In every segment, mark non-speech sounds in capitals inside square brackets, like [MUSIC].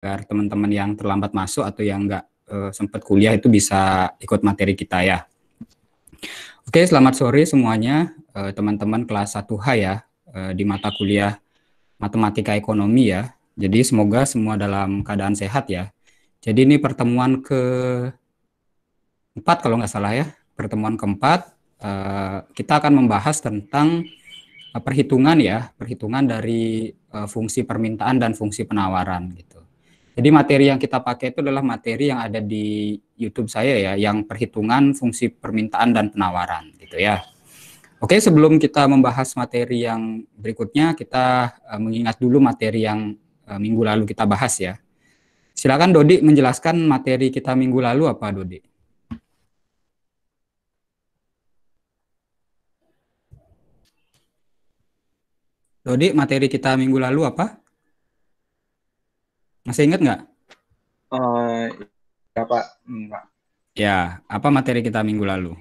agar teman-teman yang terlambat masuk atau yang nggak uh, eh, sempat kuliah itu bisa ikut materi kita ya. Oke, selamat sore semuanya eh, teman-teman kelas 1H ya uh, di mata kuliah Matematika Ekonomi ya. Jadi semoga semua dalam keadaan sehat ya. Jadi ini pertemuan ke empat kalau nggak salah ya, pertemuan keempat uh, kita akan membahas tentang perhitungan ya, perhitungan dari fungsi permintaan dan fungsi penawaran. Gitu. Jadi materi yang kita pakai itu adalah materi yang ada di YouTube saya ya, yang perhitungan fungsi permintaan dan penawaran gitu ya. Oke, sebelum kita membahas materi yang berikutnya, kita eh, mengingat dulu materi yang eh, minggu lalu kita bahas ya. Silakan Dodi menjelaskan materi kita minggu lalu apa Dodi? Dodi, materi kita minggu lalu apa? Masih ingat nggak? Uh, ya Pak, enggak. Ya, apa materi kita minggu lalu?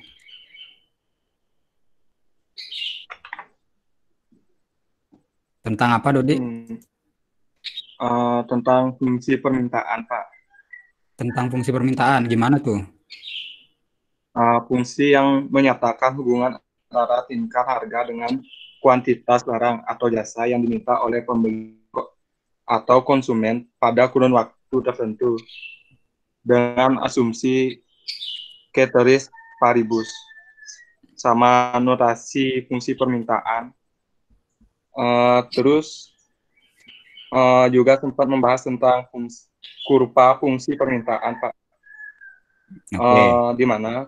Tentang apa, Dodi? Hmm. Uh, tentang fungsi permintaan, Pak. Tentang fungsi permintaan, gimana tuh? Uh, fungsi yang menyatakan hubungan antara tingkat harga dengan kuantitas barang atau jasa yang diminta oleh pembeli atau konsumen pada kurun waktu tertentu dengan asumsi keteris paribus sama notasi fungsi permintaan. Uh, terus uh, juga sempat membahas tentang fungsi, kurva fungsi permintaan, Pak. Okay. Uh, eh, di mana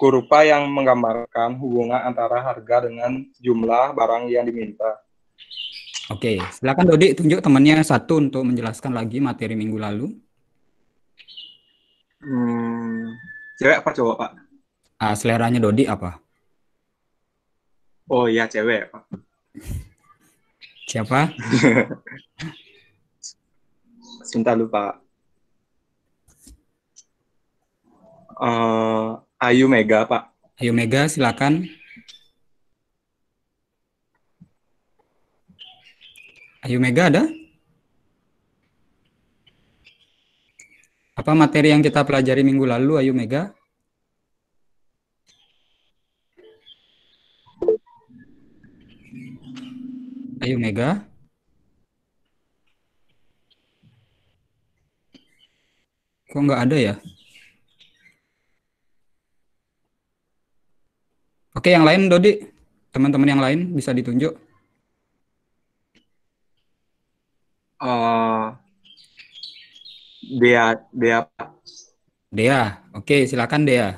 kurva yang menggambarkan hubungan antara harga dengan jumlah barang yang diminta. Oke, silakan Dodi tunjuk temannya satu untuk menjelaskan lagi materi minggu lalu. Hmm, cewek apa cowok Pak? Ah, seleranya Dodi apa? Oh iya cewek Pak. Siapa? [LAUGHS] Sebentar lupa. Uh, Ayu Mega Pak. Ayu Mega silakan. Ayu Mega ada? Apa materi yang kita pelajari minggu lalu, Ayu Mega? Ayu Mega. Kok nggak ada ya? Oke, yang lain Dodi. Teman-teman yang lain bisa ditunjuk. Eh, Dea Dea Dea oke silakan Dea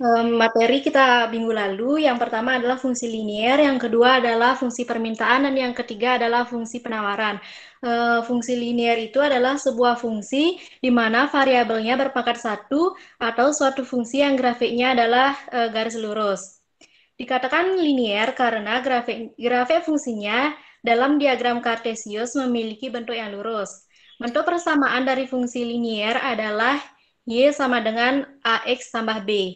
Um, materi kita minggu lalu yang pertama adalah fungsi linier, yang kedua adalah fungsi permintaan, dan yang ketiga adalah fungsi penawaran. Uh, fungsi linier itu adalah sebuah fungsi di mana variabelnya berpangkat satu atau suatu fungsi yang grafiknya adalah uh, garis lurus. Dikatakan linier karena grafik, grafik fungsinya dalam diagram kartesius memiliki bentuk yang lurus. Bentuk persamaan dari fungsi linier adalah Y sama dengan AX tambah B.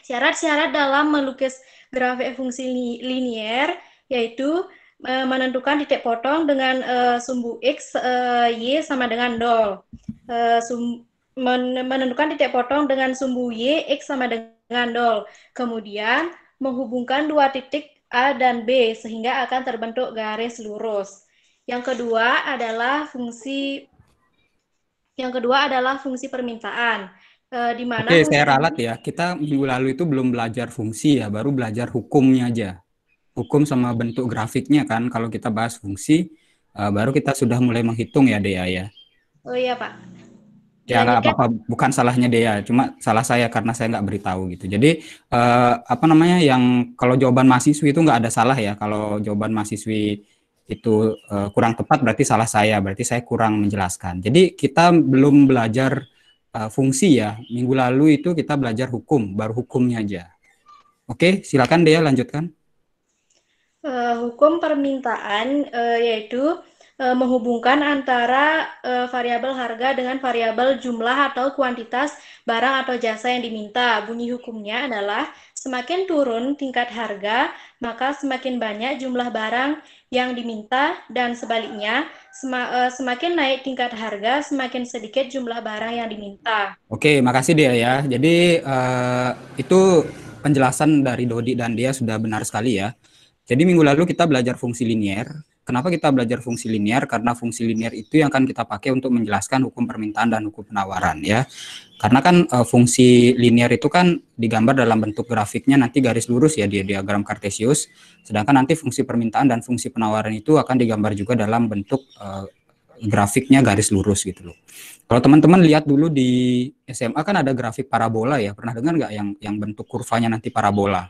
Syarat-syarat dalam melukis grafik fungsi linier yaitu e, menentukan titik potong dengan e, sumbu X, e, Y sama dengan 0. menentukan titik potong dengan sumbu Y, X sama dengan 0. Kemudian menghubungkan dua titik A dan B sehingga akan terbentuk garis lurus. Yang kedua adalah fungsi yang kedua adalah fungsi permintaan. E, di mana Oke, saya ralat ya. Kita minggu lalu itu belum belajar fungsi ya, baru belajar hukumnya aja. Hukum sama bentuk grafiknya kan kalau kita bahas fungsi e, baru kita sudah mulai menghitung ya Dea ya. Oh iya, Pak. Ya nggak kan apa-apa, bukan salahnya dia, cuma salah saya karena saya nggak beritahu gitu. Jadi eh, apa namanya yang kalau jawaban mahasiswi itu nggak ada salah ya. Kalau jawaban mahasiswi itu eh, kurang tepat berarti salah saya, berarti saya kurang menjelaskan. Jadi kita belum belajar eh, fungsi ya. Minggu lalu itu kita belajar hukum, baru hukumnya aja. Oke, silakan dia lanjutkan. Uh, hukum permintaan uh, yaitu E, menghubungkan antara uh, variabel harga dengan variabel jumlah atau kuantitas barang atau jasa yang diminta. Bunyi hukumnya adalah semakin turun tingkat harga, maka semakin banyak jumlah barang yang diminta dan sebaliknya sem- e, semakin naik tingkat harga, semakin sedikit jumlah barang yang diminta. Oke, makasih dia ya. Jadi uh, itu penjelasan dari Dodi dan dia sudah benar sekali ya. Jadi minggu lalu kita belajar fungsi linier. Kenapa kita belajar fungsi linear? Karena fungsi linear itu yang akan kita pakai untuk menjelaskan hukum permintaan dan hukum penawaran ya. Karena kan e, fungsi linear itu kan digambar dalam bentuk grafiknya nanti garis lurus ya di diagram kartesius. Sedangkan nanti fungsi permintaan dan fungsi penawaran itu akan digambar juga dalam bentuk e, grafiknya garis lurus gitu loh. Kalau teman-teman lihat dulu di SMA kan ada grafik parabola ya. Pernah dengar nggak yang yang bentuk kurvanya nanti parabola?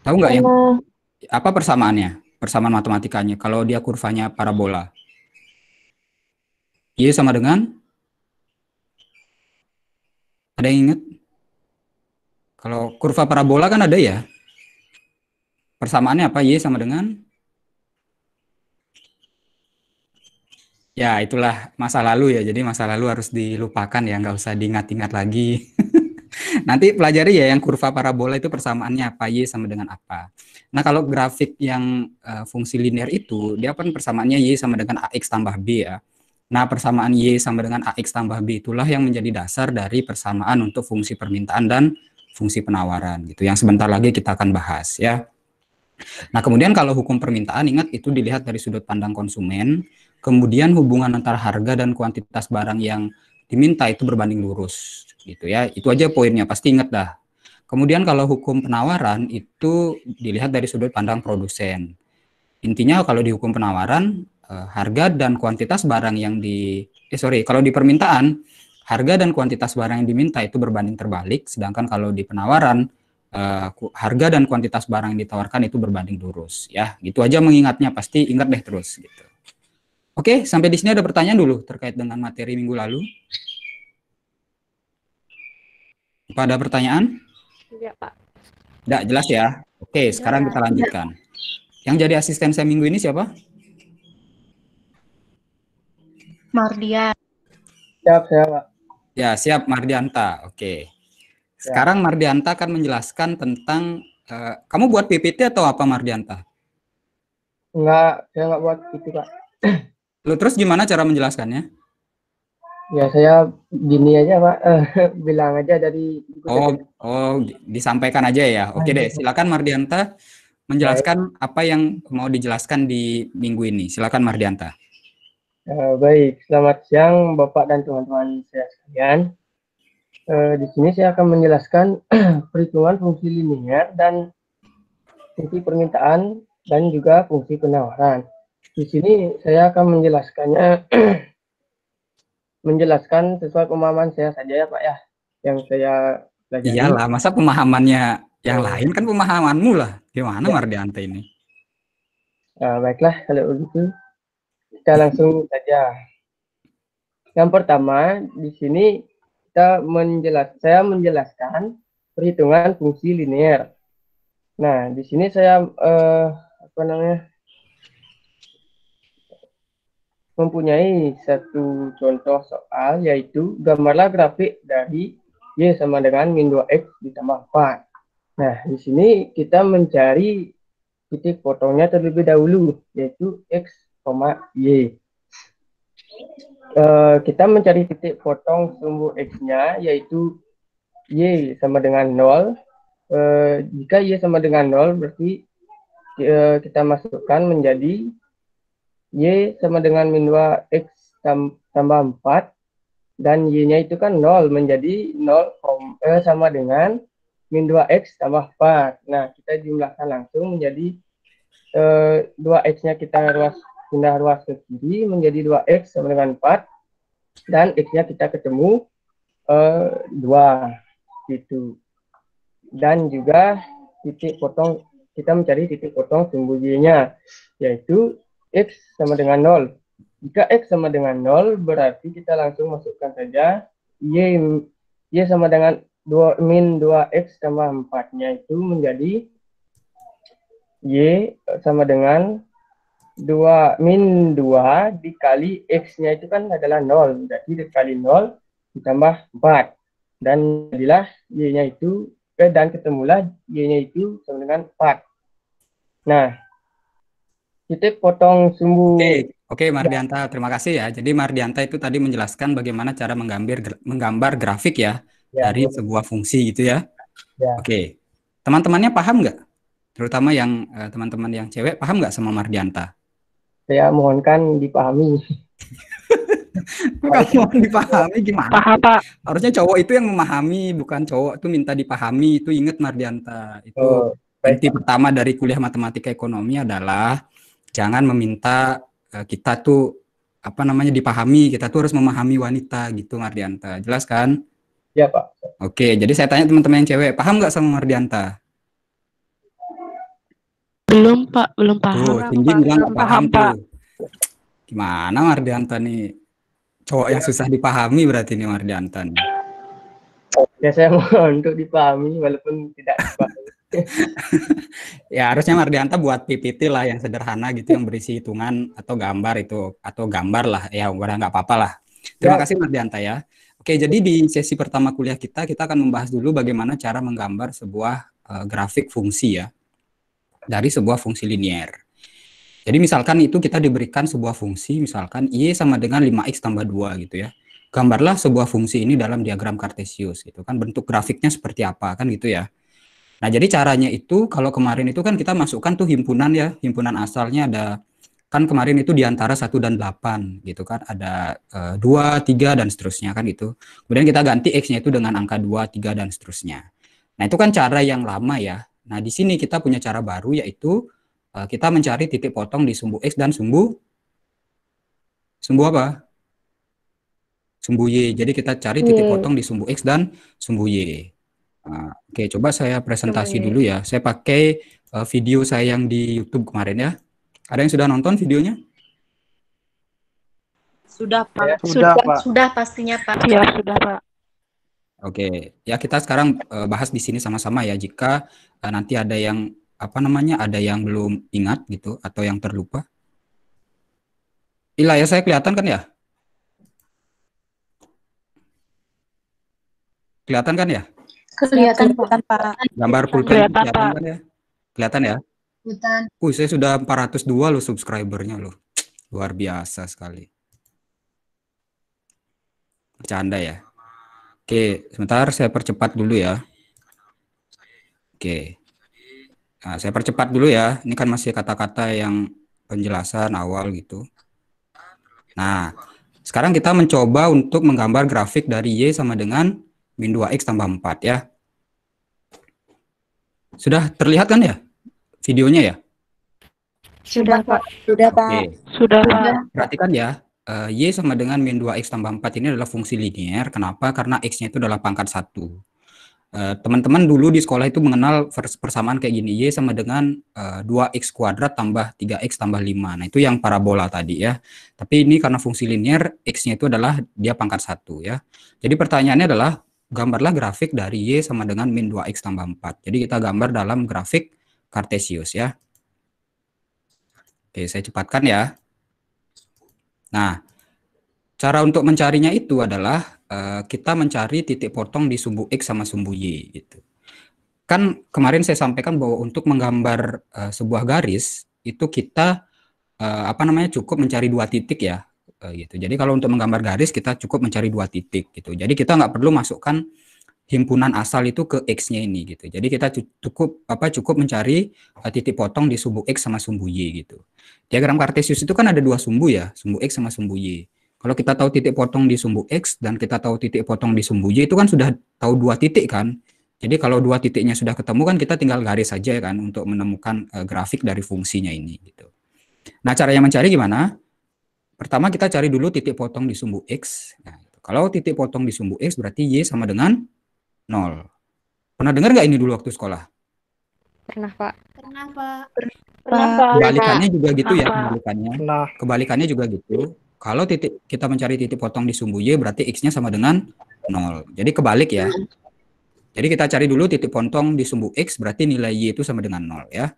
Tahu nggak yang apa persamaannya? persamaan matematikanya kalau dia kurvanya parabola. Y sama dengan ada yang ingat? Kalau kurva parabola kan ada ya. Persamaannya apa? Y sama dengan? Ya, itulah masa lalu ya. Jadi masa lalu harus dilupakan ya. Nggak usah diingat-ingat lagi. [LAUGHS] Nanti pelajari ya yang kurva parabola itu persamaannya apa? Y sama dengan apa. Nah, kalau grafik yang uh, fungsi linear itu, dia kan persamaannya Y sama dengan AX tambah B ya. Nah, persamaan Y sama dengan AX tambah B itulah yang menjadi dasar dari persamaan untuk fungsi permintaan dan fungsi penawaran gitu. Yang sebentar lagi kita akan bahas ya. Nah, kemudian kalau hukum permintaan ingat itu dilihat dari sudut pandang konsumen, kemudian hubungan antara harga dan kuantitas barang yang diminta itu berbanding lurus gitu ya. Itu aja poinnya, pasti ingat dah Kemudian kalau hukum penawaran itu dilihat dari sudut pandang produsen. Intinya kalau di hukum penawaran eh, harga dan kuantitas barang yang di eh, sorry kalau di permintaan harga dan kuantitas barang yang diminta itu berbanding terbalik, sedangkan kalau di penawaran eh, harga dan kuantitas barang yang ditawarkan itu berbanding lurus. Ya, gitu aja mengingatnya pasti ingat deh terus gitu. Oke, sampai di sini ada pertanyaan dulu terkait dengan materi minggu lalu. Pada pertanyaan? ya Pak. Tidak jelas ya. Oke, sekarang ya. kita lanjutkan. Yang jadi asisten saya minggu ini siapa? Mardian. Siap, siap, Pak. Ya, siap Mardianta. Oke. Ya. Sekarang ya. Mardianta akan menjelaskan tentang uh, kamu buat PPT atau apa Mardianta? Enggak, saya enggak buat itu, Pak. Lu terus gimana cara menjelaskannya? Ya saya gini aja pak, eh, [LAUGHS] bilang aja dari. Oh oh disampaikan aja ya. Oke deh, silakan Mardianta menjelaskan baik. apa yang mau dijelaskan di minggu ini. Silakan Mardianta. Eh, baik, selamat siang Bapak dan teman-teman saya sekalian. Eh, di sini saya akan menjelaskan [CLEARS THROAT] perhitungan fungsi linier dan fungsi permintaan dan juga fungsi penawaran. Di sini saya akan menjelaskannya [CLEARS THROAT] menjelaskan sesuai pemahaman saya saja ya Pak ya yang saya belajar. Iyalah, masa pemahamannya yang oh. lain kan pemahamanmu lah. Gimana ya. Mardiante ini? Nah, baiklah kalau begitu kita langsung saja. Yang pertama di sini kita menjelas saya menjelaskan perhitungan fungsi linear. Nah, di sini saya eh, apa namanya? mempunyai satu contoh soal yaitu gambarlah grafik dari Y sama dengan min 2X ditambah 4. Nah, di sini kita mencari titik potongnya terlebih dahulu, yaitu X, Y. E, kita mencari titik potong sumbu X-nya, yaitu Y sama dengan 0. E, jika Y sama dengan 0, berarti e, kita masukkan menjadi Y sama dengan min 2X tambah 4 dan Y-nya itu kan 0 menjadi 0 eh, sama dengan min 2X tambah 4. Nah, kita jumlahkan langsung menjadi eh, 2X-nya kita ruas, pindah ruas ke kiri menjadi 2X sama dengan 4 dan X-nya kita ketemu eh, 2 gitu. Dan juga titik potong kita mencari titik potong sumbu Y-nya yaitu X sama dengan 0. Jika X sama dengan 0, berarti kita langsung masukkan saja Y, y sama dengan 2, min 2X tambah 4-nya itu menjadi Y sama dengan 2 min 2 dikali X-nya itu kan adalah 0. Berarti dikali 0 ditambah 4. Dan jadilah Y-nya itu, eh, dan ketemulah Y-nya itu sama dengan 4. Nah, kita potong sumbu. Oke, okay. okay, Mardianta, terima kasih ya. Jadi Mardianta itu tadi menjelaskan bagaimana cara menggambar menggambar grafik ya, ya dari ya. sebuah fungsi gitu ya. ya. Oke, okay. teman-temannya paham nggak? Terutama yang eh, teman-teman uh, yang cewek paham nggak sama Mardianta? Saya mohonkan dipahami. Kalau [LAUGHS] mau dipahami gimana? Paham, Pak. Harusnya cowok itu yang memahami, bukan cowok itu minta dipahami. Itu ingat Mardianta. Itu oh, inti pertama dari kuliah matematika ekonomi adalah jangan meminta e, kita tuh apa namanya dipahami kita tuh harus memahami wanita gitu Mardianta jelas kan ya pak oke jadi saya tanya teman-teman yang cewek paham nggak sama Mardianta belum pak belum paham tuh, tinggi bilang paham, paham tuh pak. gimana Mardianta nih cowok ya. yang susah dipahami berarti nih Mardianta nih ya saya mau untuk dipahami walaupun tidak dipahami [LAUGHS] ya harusnya Mardianta buat PPT lah yang sederhana gitu yang berisi hitungan atau gambar itu atau gambar lah ya udah nggak apa-apa lah. Terima ya. kasih Mardianta ya. Oke, jadi di sesi pertama kuliah kita kita akan membahas dulu bagaimana cara menggambar sebuah uh, grafik fungsi ya dari sebuah fungsi linier. Jadi misalkan itu kita diberikan sebuah fungsi misalkan y sama dengan 5x tambah 2 gitu ya gambarlah sebuah fungsi ini dalam diagram kartesius gitu kan bentuk grafiknya seperti apa kan gitu ya Nah, jadi caranya itu kalau kemarin itu kan kita masukkan tuh himpunan ya, himpunan asalnya ada kan kemarin itu di antara 1 dan 8 gitu kan ada e, 2, 3 dan seterusnya kan gitu. Kemudian kita ganti x-nya itu dengan angka 2, 3 dan seterusnya. Nah, itu kan cara yang lama ya. Nah, di sini kita punya cara baru yaitu e, kita mencari titik potong di sumbu x dan sumbu sumbu apa? Sumbu y. Jadi kita cari titik potong di sumbu x dan sumbu y. Ah, oke, coba saya presentasi dulu ya. Saya pakai uh, video saya yang di YouTube kemarin ya. Ada yang sudah nonton videonya? Sudah, Pak. Iya, sudah, sudah, Pak. sudah pastinya, Pak. Ya, sudah, Pak. Oke, ya kita sekarang uh, bahas di sini sama-sama ya. Jika uh, nanti ada yang apa namanya, ada yang belum ingat gitu atau yang terlupa. Ila ya, saya kelihatan kan ya? Kelihatan kan ya? Iya, kelihatan, kelihatan Pak. Gambar pulpen kelihatan, kelihatan Pak. Ya? Kelihatan ya? Kelihatan. uh saya sudah 402 loh subscribernya loh. Luar biasa sekali. Bercanda ya. Oke, sebentar saya percepat dulu ya. Oke. Nah, saya percepat dulu ya. Ini kan masih kata-kata yang penjelasan awal gitu. Nah, sekarang kita mencoba untuk menggambar grafik dari Y sama dengan min 2X tambah 4 ya. Sudah terlihat kan ya videonya ya? Sudah Pak. Sudah Pak. Okay. Sudah Pak. Perhatikan ya, eh, Y sama dengan min 2X tambah 4 ini adalah fungsi linear. Kenapa? Karena X-nya itu adalah pangkat satu. Eh, teman-teman dulu di sekolah itu mengenal persamaan kayak gini, Y sama dengan 2X eh, kuadrat tambah 3X tambah 5. Nah itu yang parabola tadi ya. Tapi ini karena fungsi linear X-nya itu adalah dia pangkat satu ya. Jadi pertanyaannya adalah, gambarlah grafik dari Y sama dengan min 2X tambah 4. Jadi kita gambar dalam grafik Cartesius ya. Oke, saya cepatkan ya. Nah, cara untuk mencarinya itu adalah uh, kita mencari titik potong di sumbu X sama sumbu Y gitu. Kan kemarin saya sampaikan bahwa untuk menggambar uh, sebuah garis itu kita uh, apa namanya cukup mencari dua titik ya Eh, gitu. Jadi kalau untuk menggambar garis kita cukup mencari dua titik gitu. Jadi kita nggak perlu masukkan himpunan asal itu ke x-nya ini gitu. Jadi kita cukup apa cukup mencari eh, titik potong di sumbu x sama sumbu y gitu. Diagram kartesius itu kan ada dua sumbu ya, sumbu x sama sumbu y. Kalau kita tahu titik potong di sumbu x dan kita tahu titik potong di sumbu y itu kan sudah tahu dua titik kan. Jadi kalau dua titiknya sudah ketemu kan kita tinggal garis saja kan untuk menemukan uh, grafik dari fungsinya ini gitu. Nah, caranya mencari gimana? Pertama kita cari dulu titik potong di sumbu X. Nah, kalau titik potong di sumbu X berarti Y sama dengan 0. Pernah dengar nggak ini dulu waktu sekolah? Pernah, Pak. Pernah, Pak. Kebalikannya juga gitu ya, Pernah, ya, kebalikannya. Kebalikannya juga gitu. Kalau titik kita mencari titik potong di sumbu Y berarti X-nya sama dengan 0. Jadi kebalik ya. Hmm. Jadi kita cari dulu titik potong di sumbu X berarti nilai Y itu sama dengan 0 ya.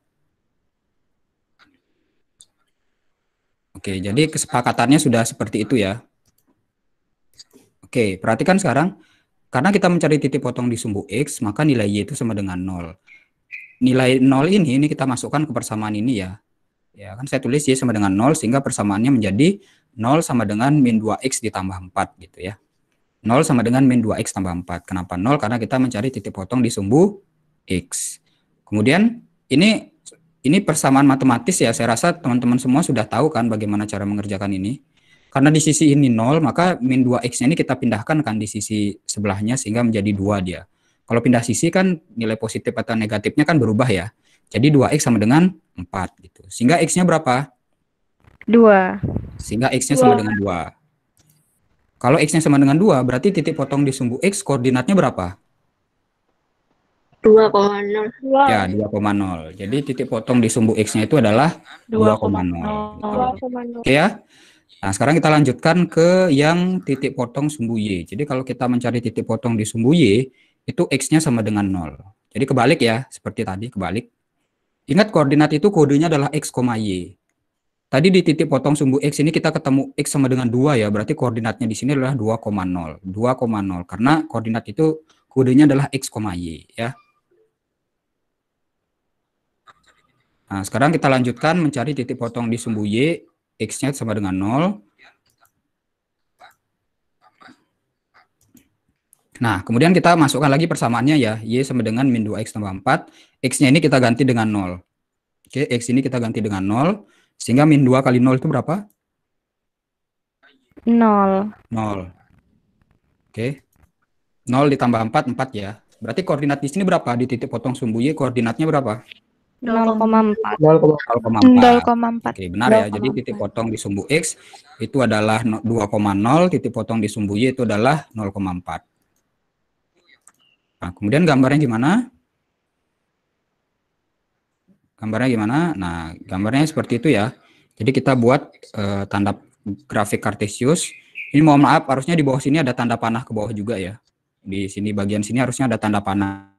Oke, jadi kesepakatannya sudah seperti itu ya. Oke, perhatikan sekarang. Karena kita mencari titik potong di sumbu X, maka nilai Y itu sama dengan 0. Nilai 0 ini, ini kita masukkan ke persamaan ini ya. Ya kan saya tulis Y sama dengan 0, sehingga persamaannya menjadi 0 sama dengan min 2X ditambah 4 gitu ya. 0 sama dengan min 2X tambah 4. Kenapa 0? Karena kita mencari titik potong di sumbu X. Kemudian ini ini persamaan matematis ya saya rasa teman-teman semua sudah tahu kan bagaimana cara mengerjakan ini karena di sisi ini nol maka min 2x ini kita pindahkan kan di sisi sebelahnya sehingga menjadi dua dia kalau pindah sisi kan nilai positif atau negatifnya kan berubah ya jadi 2x sama dengan 4 gitu sehingga x-nya berapa 2 sehingga x-nya sama dengan 2 kalau x-nya sama dengan 2 berarti titik potong di sumbu x koordinatnya berapa 2,0. Ya, 2,0. Jadi titik potong di sumbu X-nya itu adalah 2,0. Oke ya. Nah, sekarang kita lanjutkan ke yang titik potong sumbu Y. Jadi kalau kita mencari titik potong di sumbu Y, itu X-nya sama dengan 0. Jadi kebalik ya, seperti tadi, kebalik. Ingat koordinat itu kodenya adalah X, Y. Tadi di titik potong sumbu X ini kita ketemu X sama dengan 2 ya, berarti koordinatnya di sini adalah 2,0. 2,0, karena koordinat itu kodenya adalah X, Y ya. Nah, sekarang kita lanjutkan mencari titik potong di sumbu Y, X-nya sama dengan 0. Nah, kemudian kita masukkan lagi persamaannya ya, Y sama dengan min 2X tambah 4. X-nya ini kita ganti dengan 0. Oke, X ini kita ganti dengan 0. Sehingga min 2 kali 0 itu berapa? 0. 0. Oke. 0 ditambah 4, 4 ya. Berarti koordinat di sini berapa? Di titik potong sumbu Y koordinatnya berapa? 0,4. 0,4. Oke, benar 0, ya. 0, Jadi titik potong di sumbu X itu adalah 2,0, titik potong di sumbu Y itu adalah 0,4. Nah, kemudian gambarnya gimana? Gambarnya gimana? Nah, gambarnya seperti itu ya. Jadi kita buat eh, tanda grafik kartesius. Ini mohon maaf, harusnya di bawah sini ada tanda panah ke bawah juga ya. Di sini bagian sini harusnya ada tanda panah.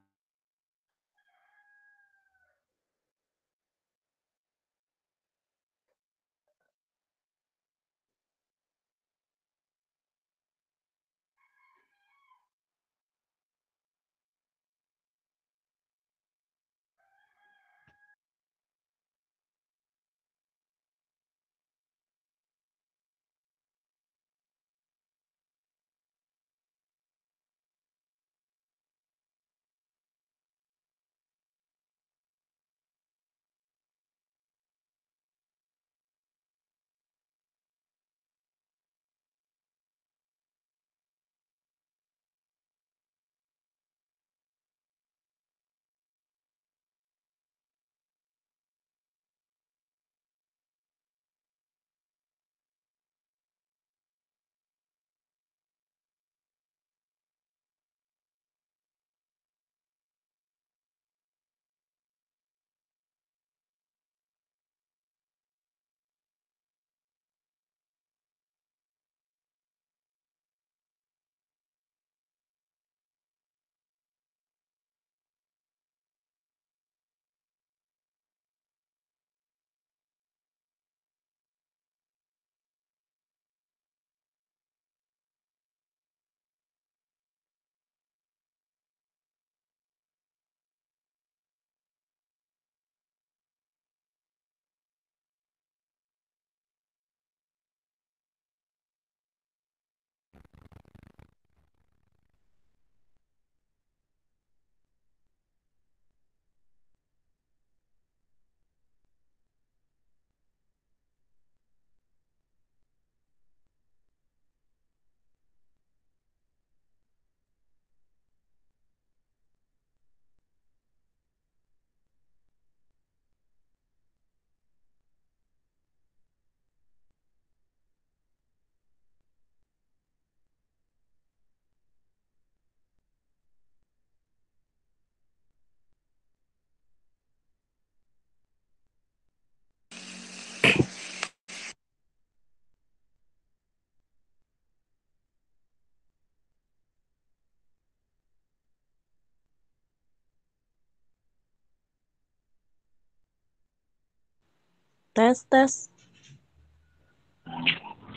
Tes, tes.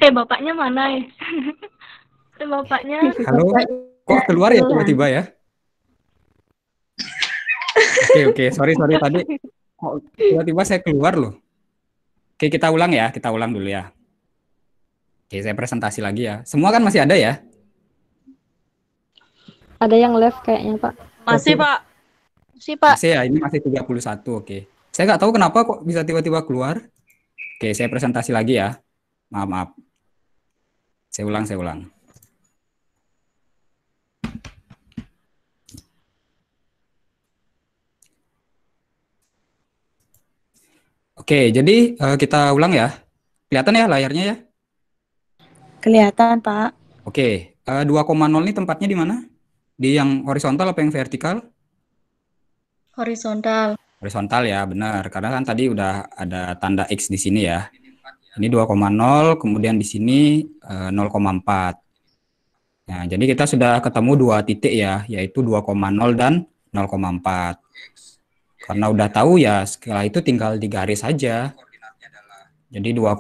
Eh, bapaknya mana ya? [LAUGHS] eh, bapaknya. Halo, kok keluar ya iya. tiba-tiba ya? Oke, oke. Sorry, sorry [LAUGHS] tadi. tiba-tiba saya keluar loh. Oke, kita ulang ya. Kita ulang dulu ya. Oke, saya presentasi lagi ya. Semua kan masih ada ya? Ada yang left kayaknya, Pak. Masih, Pak. Masih, Pak. Masih ya, ini masih 31, oke. Okay. Saya nggak tahu kenapa kok bisa tiba-tiba keluar. Oke, saya presentasi lagi ya. Maaf, maaf. Saya ulang, saya ulang. Oke, jadi uh, kita ulang ya. Kelihatan ya layarnya ya? Kelihatan, Pak. Oke, uh, eh, 2,0 ini tempatnya di mana? Di yang horizontal apa yang vertikal? Horizontal. Horizontal ya, benar. Karena kan tadi udah ada tanda X di sini ya. Ini 2,0, kemudian di sini eh, nol 0,4. Nah, jadi kita sudah ketemu dua titik ya, yaitu 2,0 dan 0,4. Karena udah tahu ya, setelah itu tinggal garis saja. Jadi 2,0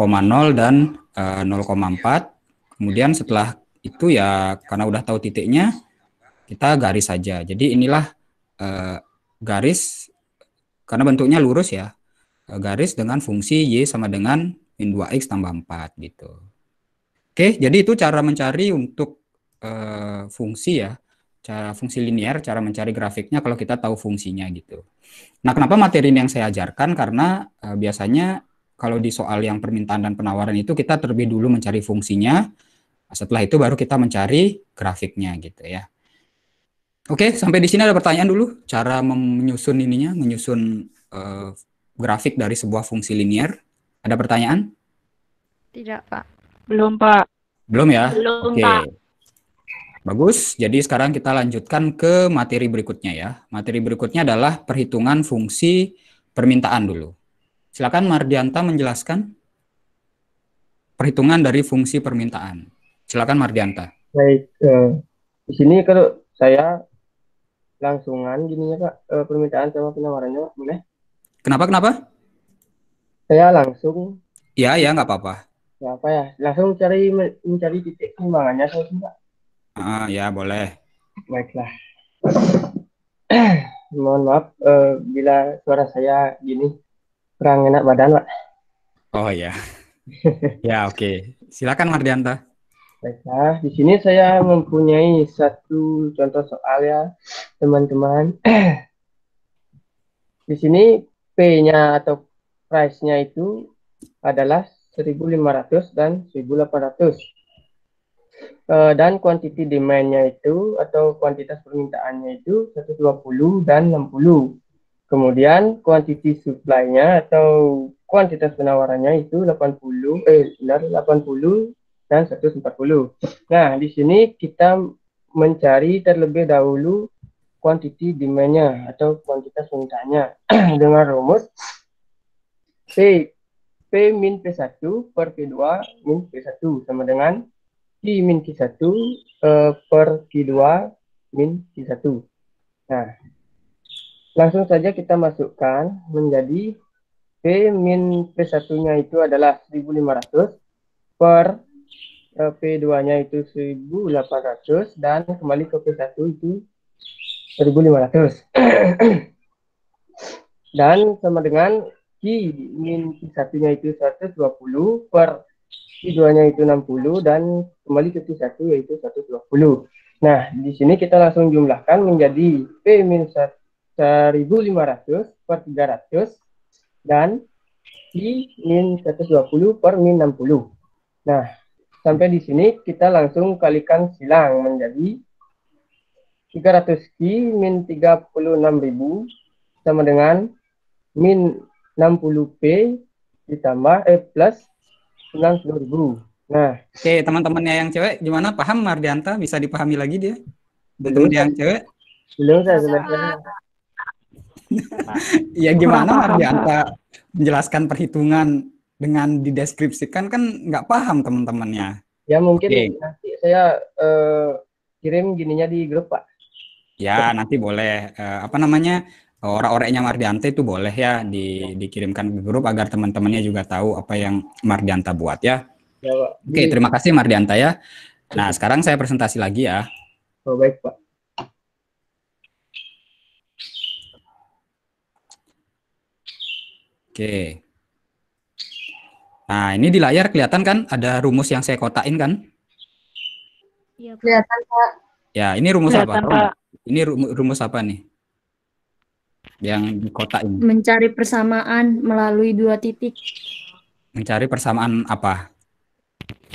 dan 0,4. Eh, kemudian setelah itu ya, karena udah tahu titiknya, kita garis saja. Jadi inilah eh, garis karena bentuknya lurus ya e, garis dengan fungsi y sama dengan min 2x tambah 4 gitu oke jadi itu cara mencari untuk uh, fungsi ya cara fungsi linear cara mencari grafiknya kalau kita tahu fungsinya gitu nah kenapa materi ini yang saya ajarkan karena uh, biasanya kalau di soal yang permintaan dan penawaran itu kita terlebih dulu mencari fungsinya setelah itu baru kita mencari grafiknya gitu ya Oke, sampai di sini ada pertanyaan dulu. Cara menyusun ininya, menyusun uh, grafik dari sebuah fungsi linier. Ada pertanyaan? Tidak, Pak. Belum, Pak. Belum ya? Belum, Oke. Pak. Bagus. Jadi sekarang kita lanjutkan ke materi berikutnya ya. Materi berikutnya adalah perhitungan fungsi permintaan dulu. Silakan Mardianta menjelaskan perhitungan dari fungsi permintaan. Silakan Mardianta. Baik. Eh, di sini kalau saya langsungan gininya kak e, permintaan sama penawarannya boleh kenapa kenapa saya langsung ya ya nggak apa-apa ya apa ya langsung cari mencari titik kembangannya saya kak ah ya boleh baiklah [CLEARS THROAT] mohon maaf e, bila suara saya gini kurang enak badan pak oh ya [LAUGHS] ya oke okay. silakan Mardianta Baiklah, di sini saya mempunyai satu contoh soal ya, teman-teman. [CLEARS THROAT] di sini P-nya atau price-nya itu adalah 1500 dan 1800. Uh, e, dan quantity demand-nya itu atau kuantitas permintaannya itu 120 dan 60. Kemudian quantity supply-nya atau kuantitas penawarannya itu 80 eh benar 80 dan 140. Nah, di sini kita mencari terlebih dahulu quantity demand-nya atau kuantitas permintaannya [CLEARS THROAT] dengan rumus P P min P1 per P2 min P1 sama dengan P min Q1 uh, eh, per Q2 min Q1. Nah, langsung saja kita masukkan menjadi P min P1-nya itu adalah 1500 per P2-nya itu 1800 [CLEARS THROAT] dan kembali ke P1 itu 1500. dan sama dengan Q min Q1-nya itu 120 per Q2-nya itu 60 dan kembali ke Q1 yaitu 120. Nah, di sini kita langsung jumlahkan menjadi P min 1500 per 300 dan Q min 120 per min 60. Nah, Sampai di sini kita langsung kalikan silang menjadi 300 q min 36.000 sama dengan min 60p ditambah f eh, plus 90.000. Nah, oke okay, teman-temannya yang cewek gimana paham Mardianta bisa dipahami lagi dia? Belum yang cewek? Belum saya sebenarnya. [LAUGHS] Iya gimana Mardianta menjelaskan perhitungan dengan dideskripsikan kan nggak paham teman-temannya. Ya mungkin okay. nanti saya uh, kirim gininya di grup Pak. Ya nanti boleh uh, apa namanya orang-orangnya Mardianta itu boleh ya di, dikirimkan ke grup agar teman-temannya juga tahu apa yang Mardianta buat ya. ya Oke okay, terima kasih Mardianta ya. Nah sekarang saya presentasi lagi ya. Oh, baik Pak. Oke. Okay. Nah, ini di layar kelihatan kan ada rumus yang saya kotain kan? Iya, kelihatan, Pak. Ya, ini rumus kelihatan, apa? Pak. Ini rumus apa nih? Yang dikotain. Mencari persamaan melalui dua titik. Mencari persamaan apa?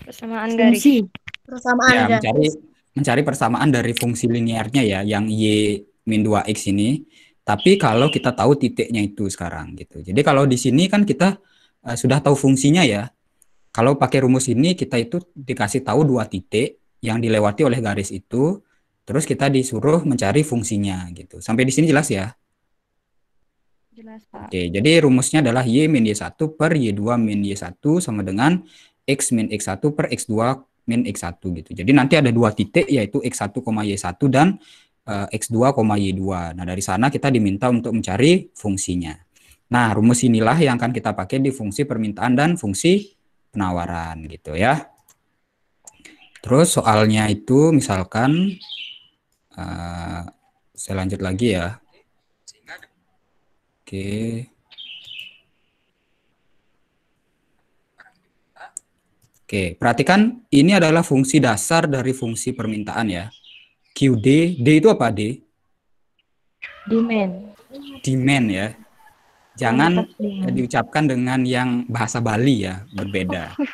Persamaan fungsi. persamaan ya, mencari mencari persamaan dari fungsi linearnya ya yang y min 2x ini. Tapi kalau kita tahu titiknya itu sekarang gitu. Jadi kalau di sini kan kita uh, sudah tahu fungsinya ya. Kalau pakai rumus ini kita itu dikasih tahu dua titik yang dilewati oleh garis itu, terus kita disuruh mencari fungsinya gitu. Sampai di sini jelas ya? Jelas, Pak. Oke, jadi rumusnya adalah Y min Y1 per Y2 min Y1 sama dengan X min X1 per X2 min X1 gitu. Jadi nanti ada dua titik yaitu X1, Y1 dan uh, X2, Y2. Nah dari sana kita diminta untuk mencari fungsinya. Nah, rumus inilah yang akan kita pakai di fungsi permintaan dan fungsi penawaran gitu ya. Terus soalnya itu misalkan uh, saya lanjut lagi ya. Oke. Oke, perhatikan ini adalah fungsi dasar dari fungsi permintaan ya. QD, D itu apa D? Demand. Demand ya. Jangan ya, diucapkan dengan yang bahasa Bali ya, berbeda. Oh.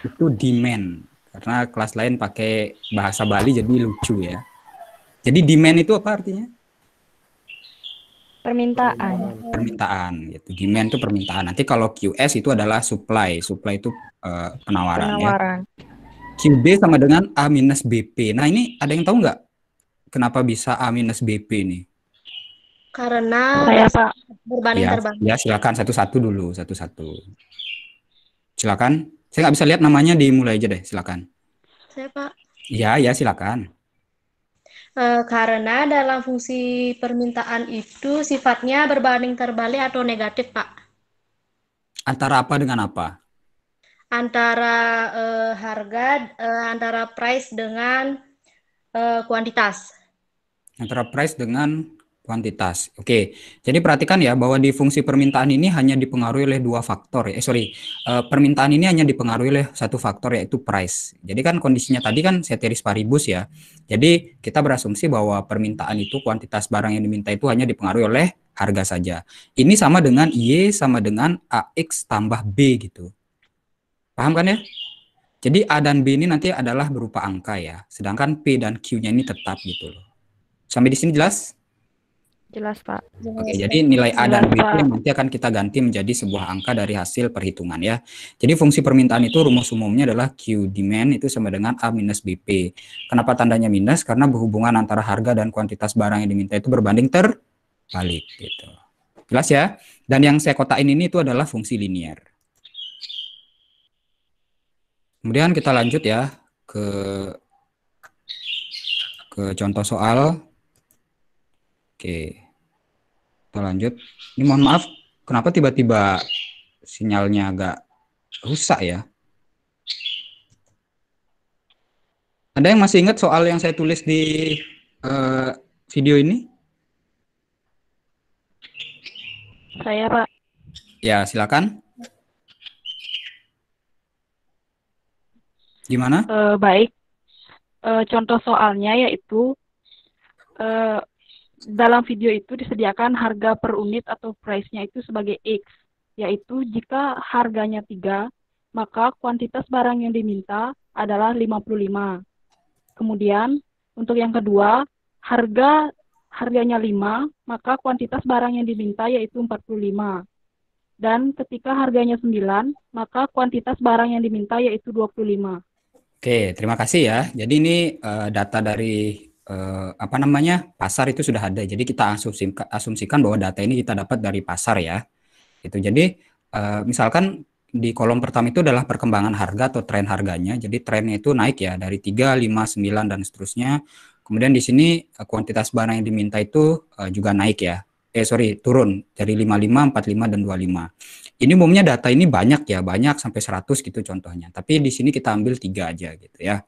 [LAUGHS] Itu demand. Karena kelas lain pakai bahasa Bali jadi lucu ya. Jadi demand itu apa artinya? Permintaan. Permintaan gitu. Demand itu permintaan. Nanti kalau QS itu adalah supply. Supply itu uh, eh, penawaran, penawaran ya. QB sama dengan A minus BP. Nah ini ada yang tahu nggak kenapa bisa A minus BP nih? Karena saya Pak berbanding ya, terbalik. Ya, silakan satu-satu dulu, satu-satu. Silakan. Saya nggak bisa lihat namanya dimulai aja deh, silakan. Saya Pak. Ya, ya silakan. E, karena dalam fungsi permintaan itu sifatnya berbanding terbalik atau negatif, Pak. Antara apa dengan apa? Antara e, harga, e, antara price dengan e, kuantitas. Antara price dengan kuantitas. Oke, jadi perhatikan ya bahwa di fungsi permintaan ini hanya dipengaruhi oleh dua faktor ya. Eh, sorry, eh, permintaan ini hanya dipengaruhi oleh satu faktor yaitu price. Jadi kan kondisinya tadi kan seteris paribus ya. Jadi kita berasumsi bahwa permintaan itu kuantitas barang yang diminta itu hanya dipengaruhi oleh harga saja. Ini sama dengan Y sama dengan AX tambah B gitu. Paham kan ya? Jadi A dan B ini nanti adalah berupa angka ya. Sedangkan P dan Q-nya ini tetap gitu loh. Sampai di sini jelas? Jelas, Pak. Jelas, Oke, jadi nilai A dan B nanti akan kita ganti menjadi sebuah angka dari hasil perhitungan ya. Jadi fungsi permintaan itu rumus umumnya adalah Q demand itu sama dengan A minus BP. Kenapa tandanya minus? Karena berhubungan antara harga dan kuantitas barang yang diminta itu berbanding terbalik gitu. Jelas ya? Dan yang saya kotain ini itu adalah fungsi linear. Kemudian kita lanjut ya ke ke contoh soal Oke. Kita lanjut. Ini mohon maaf, kenapa tiba-tiba sinyalnya agak rusak ya? Ada yang masih ingat soal yang saya tulis di uh, video ini? Saya, Pak. Ya, silakan. Gimana? Uh, baik. Uh, contoh soalnya yaitu uh, dalam video itu disediakan harga per unit atau price-nya itu sebagai X, yaitu jika harganya 3, maka kuantitas barang yang diminta adalah 55. Kemudian, untuk yang kedua, harga harganya 5, maka kuantitas barang yang diminta yaitu 45. Dan ketika harganya 9, maka kuantitas barang yang diminta yaitu 25. Oke, terima kasih ya. Jadi ini uh, data dari eh, apa namanya pasar itu sudah ada. Jadi kita asumsikan, asumsikan bahwa data ini kita dapat dari pasar ya. Itu jadi eh, misalkan di kolom pertama itu adalah perkembangan harga atau tren harganya. Jadi trennya itu naik ya dari 3, 5, 9 dan seterusnya. Kemudian di sini eh, kuantitas barang yang diminta itu eh, juga naik ya. Eh sorry, turun dari 55, 45 dan 25. Ini umumnya data ini banyak ya, banyak sampai 100 gitu contohnya. Tapi di sini kita ambil tiga aja gitu ya.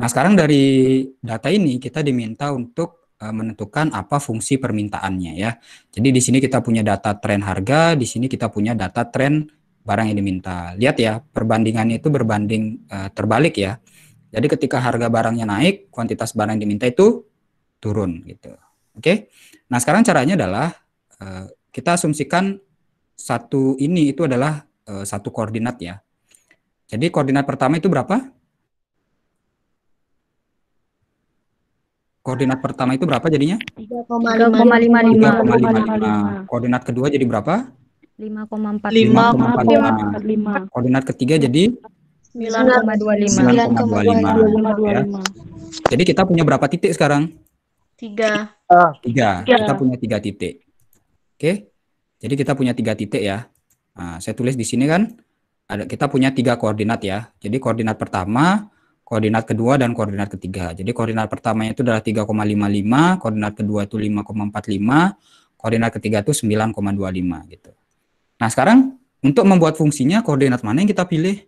Nah, sekarang dari data ini kita diminta untuk eh, menentukan apa fungsi permintaannya ya. Jadi di sini kita punya data tren harga, di sini kita punya data tren barang yang diminta. Lihat ya, perbandingannya itu berbanding eh, terbalik ya. Jadi ketika harga barangnya naik, kuantitas barang yang diminta itu turun gitu. Oke. Nah, sekarang caranya adalah eh, kita asumsikan satu ini itu adalah satu koordinat ya. Jadi koordinat pertama itu berapa? Koordinat pertama itu berapa jadinya? 3,55. Koordinat kedua jadi berapa? 5,45. Koordinat ketiga jadi 9,25. Ya. Jadi kita punya berapa titik sekarang? Tiga. Tiga. Kita punya tiga titik. Oke. Jadi kita punya tiga titik ya. Nah, saya tulis di sini kan. Ada, kita punya tiga koordinat ya. Jadi koordinat pertama koordinat kedua dan koordinat ketiga. Jadi koordinat pertamanya itu adalah 3,55, koordinat kedua itu 5,45, koordinat ketiga itu 9,25 gitu. Nah sekarang untuk membuat fungsinya koordinat mana yang kita pilih?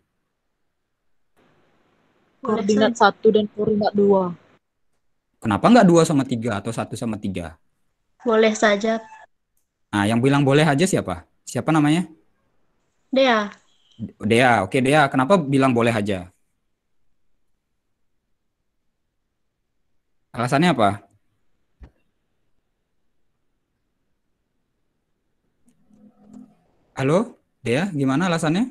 Koordinat satu dan koordinat dua. Kenapa enggak dua sama tiga atau satu sama tiga? Boleh saja. Nah, yang bilang boleh aja siapa? Siapa namanya? Dea. Dea, oke Dea. Kenapa bilang boleh aja? Alasannya apa? Halo, Dea, gimana alasannya?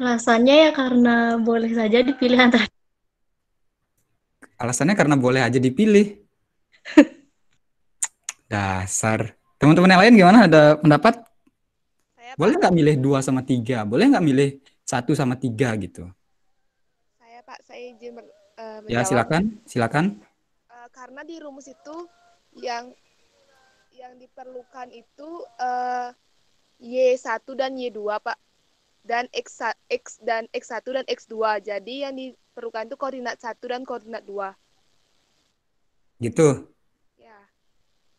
Alasannya ya karena boleh saja dipilih antara. Alasannya karena boleh aja dipilih. [LAUGHS] Dasar. Teman-teman yang lain gimana? Ada pendapat? Saya boleh nggak milih dua sama tiga? Boleh nggak milih satu sama tiga gitu? Pak, saya izin ber, uh, eh, Ya, silakan, silakan. Uh, karena di rumus itu yang yang diperlukan itu uh, eh, Y1 dan Y2, Pak. Dan X, X dan X1 dan X2. Jadi yang diperlukan itu koordinat 1 dan koordinat 2. Gitu.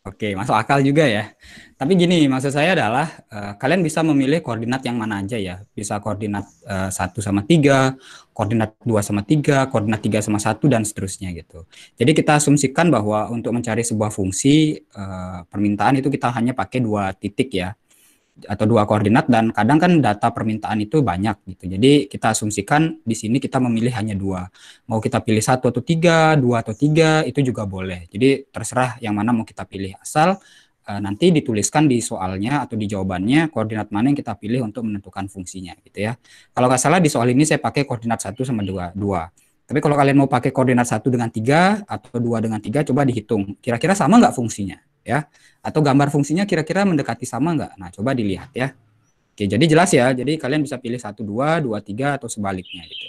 Oke, masuk akal juga ya. Tapi gini, maksud saya adalah uh, kalian bisa memilih koordinat yang mana aja ya. Bisa koordinat uh, eh, 1 sama 3, koordinat 2 sama 3, koordinat 3 sama 1, dan seterusnya gitu. Jadi kita asumsikan bahwa untuk mencari sebuah fungsi, uh, permintaan itu kita hanya pakai dua titik ya atau dua koordinat dan kadang kan data permintaan itu banyak gitu. Jadi kita asumsikan di sini kita memilih hanya dua. Mau kita pilih satu atau tiga, dua atau tiga itu juga boleh. Jadi terserah yang mana mau kita pilih asal uh, nanti dituliskan di soalnya atau di jawabannya koordinat mana yang kita pilih untuk menentukan fungsinya gitu ya. Kalau nggak salah di soal ini saya pakai koordinat satu sama dua dua. Tapi kalau kalian mau pakai koordinat satu dengan tiga atau dua dengan tiga coba dihitung. Kira-kira sama nggak fungsinya? ya atau gambar fungsinya kira-kira mendekati sama nggak nah coba dilihat ya oke jadi jelas ya jadi kalian bisa pilih satu dua dua tiga atau sebaliknya gitu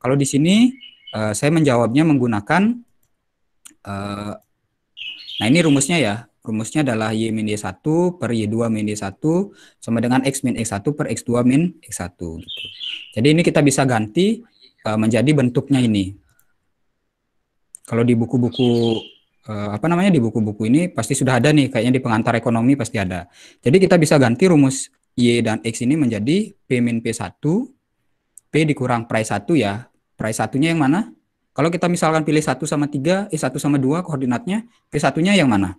kalau di sini uh, saya menjawabnya menggunakan uh, nah ini rumusnya ya rumusnya adalah y min y 1 per y2 min y 1 sama dengan x min x1 per x2 min x1 gitu. jadi ini kita bisa ganti uh, menjadi bentuknya ini kalau di buku-buku uh, apa namanya di buku-buku ini pasti sudah ada nih kayaknya di pengantar ekonomi pasti ada. Jadi kita bisa ganti rumus Y dan X ini menjadi P min P1 P dikurang price 1 ya. Price satunya yang mana? Kalau kita misalkan pilih 1 sama 3, eh 1 sama 2 koordinatnya, P1-nya yang mana?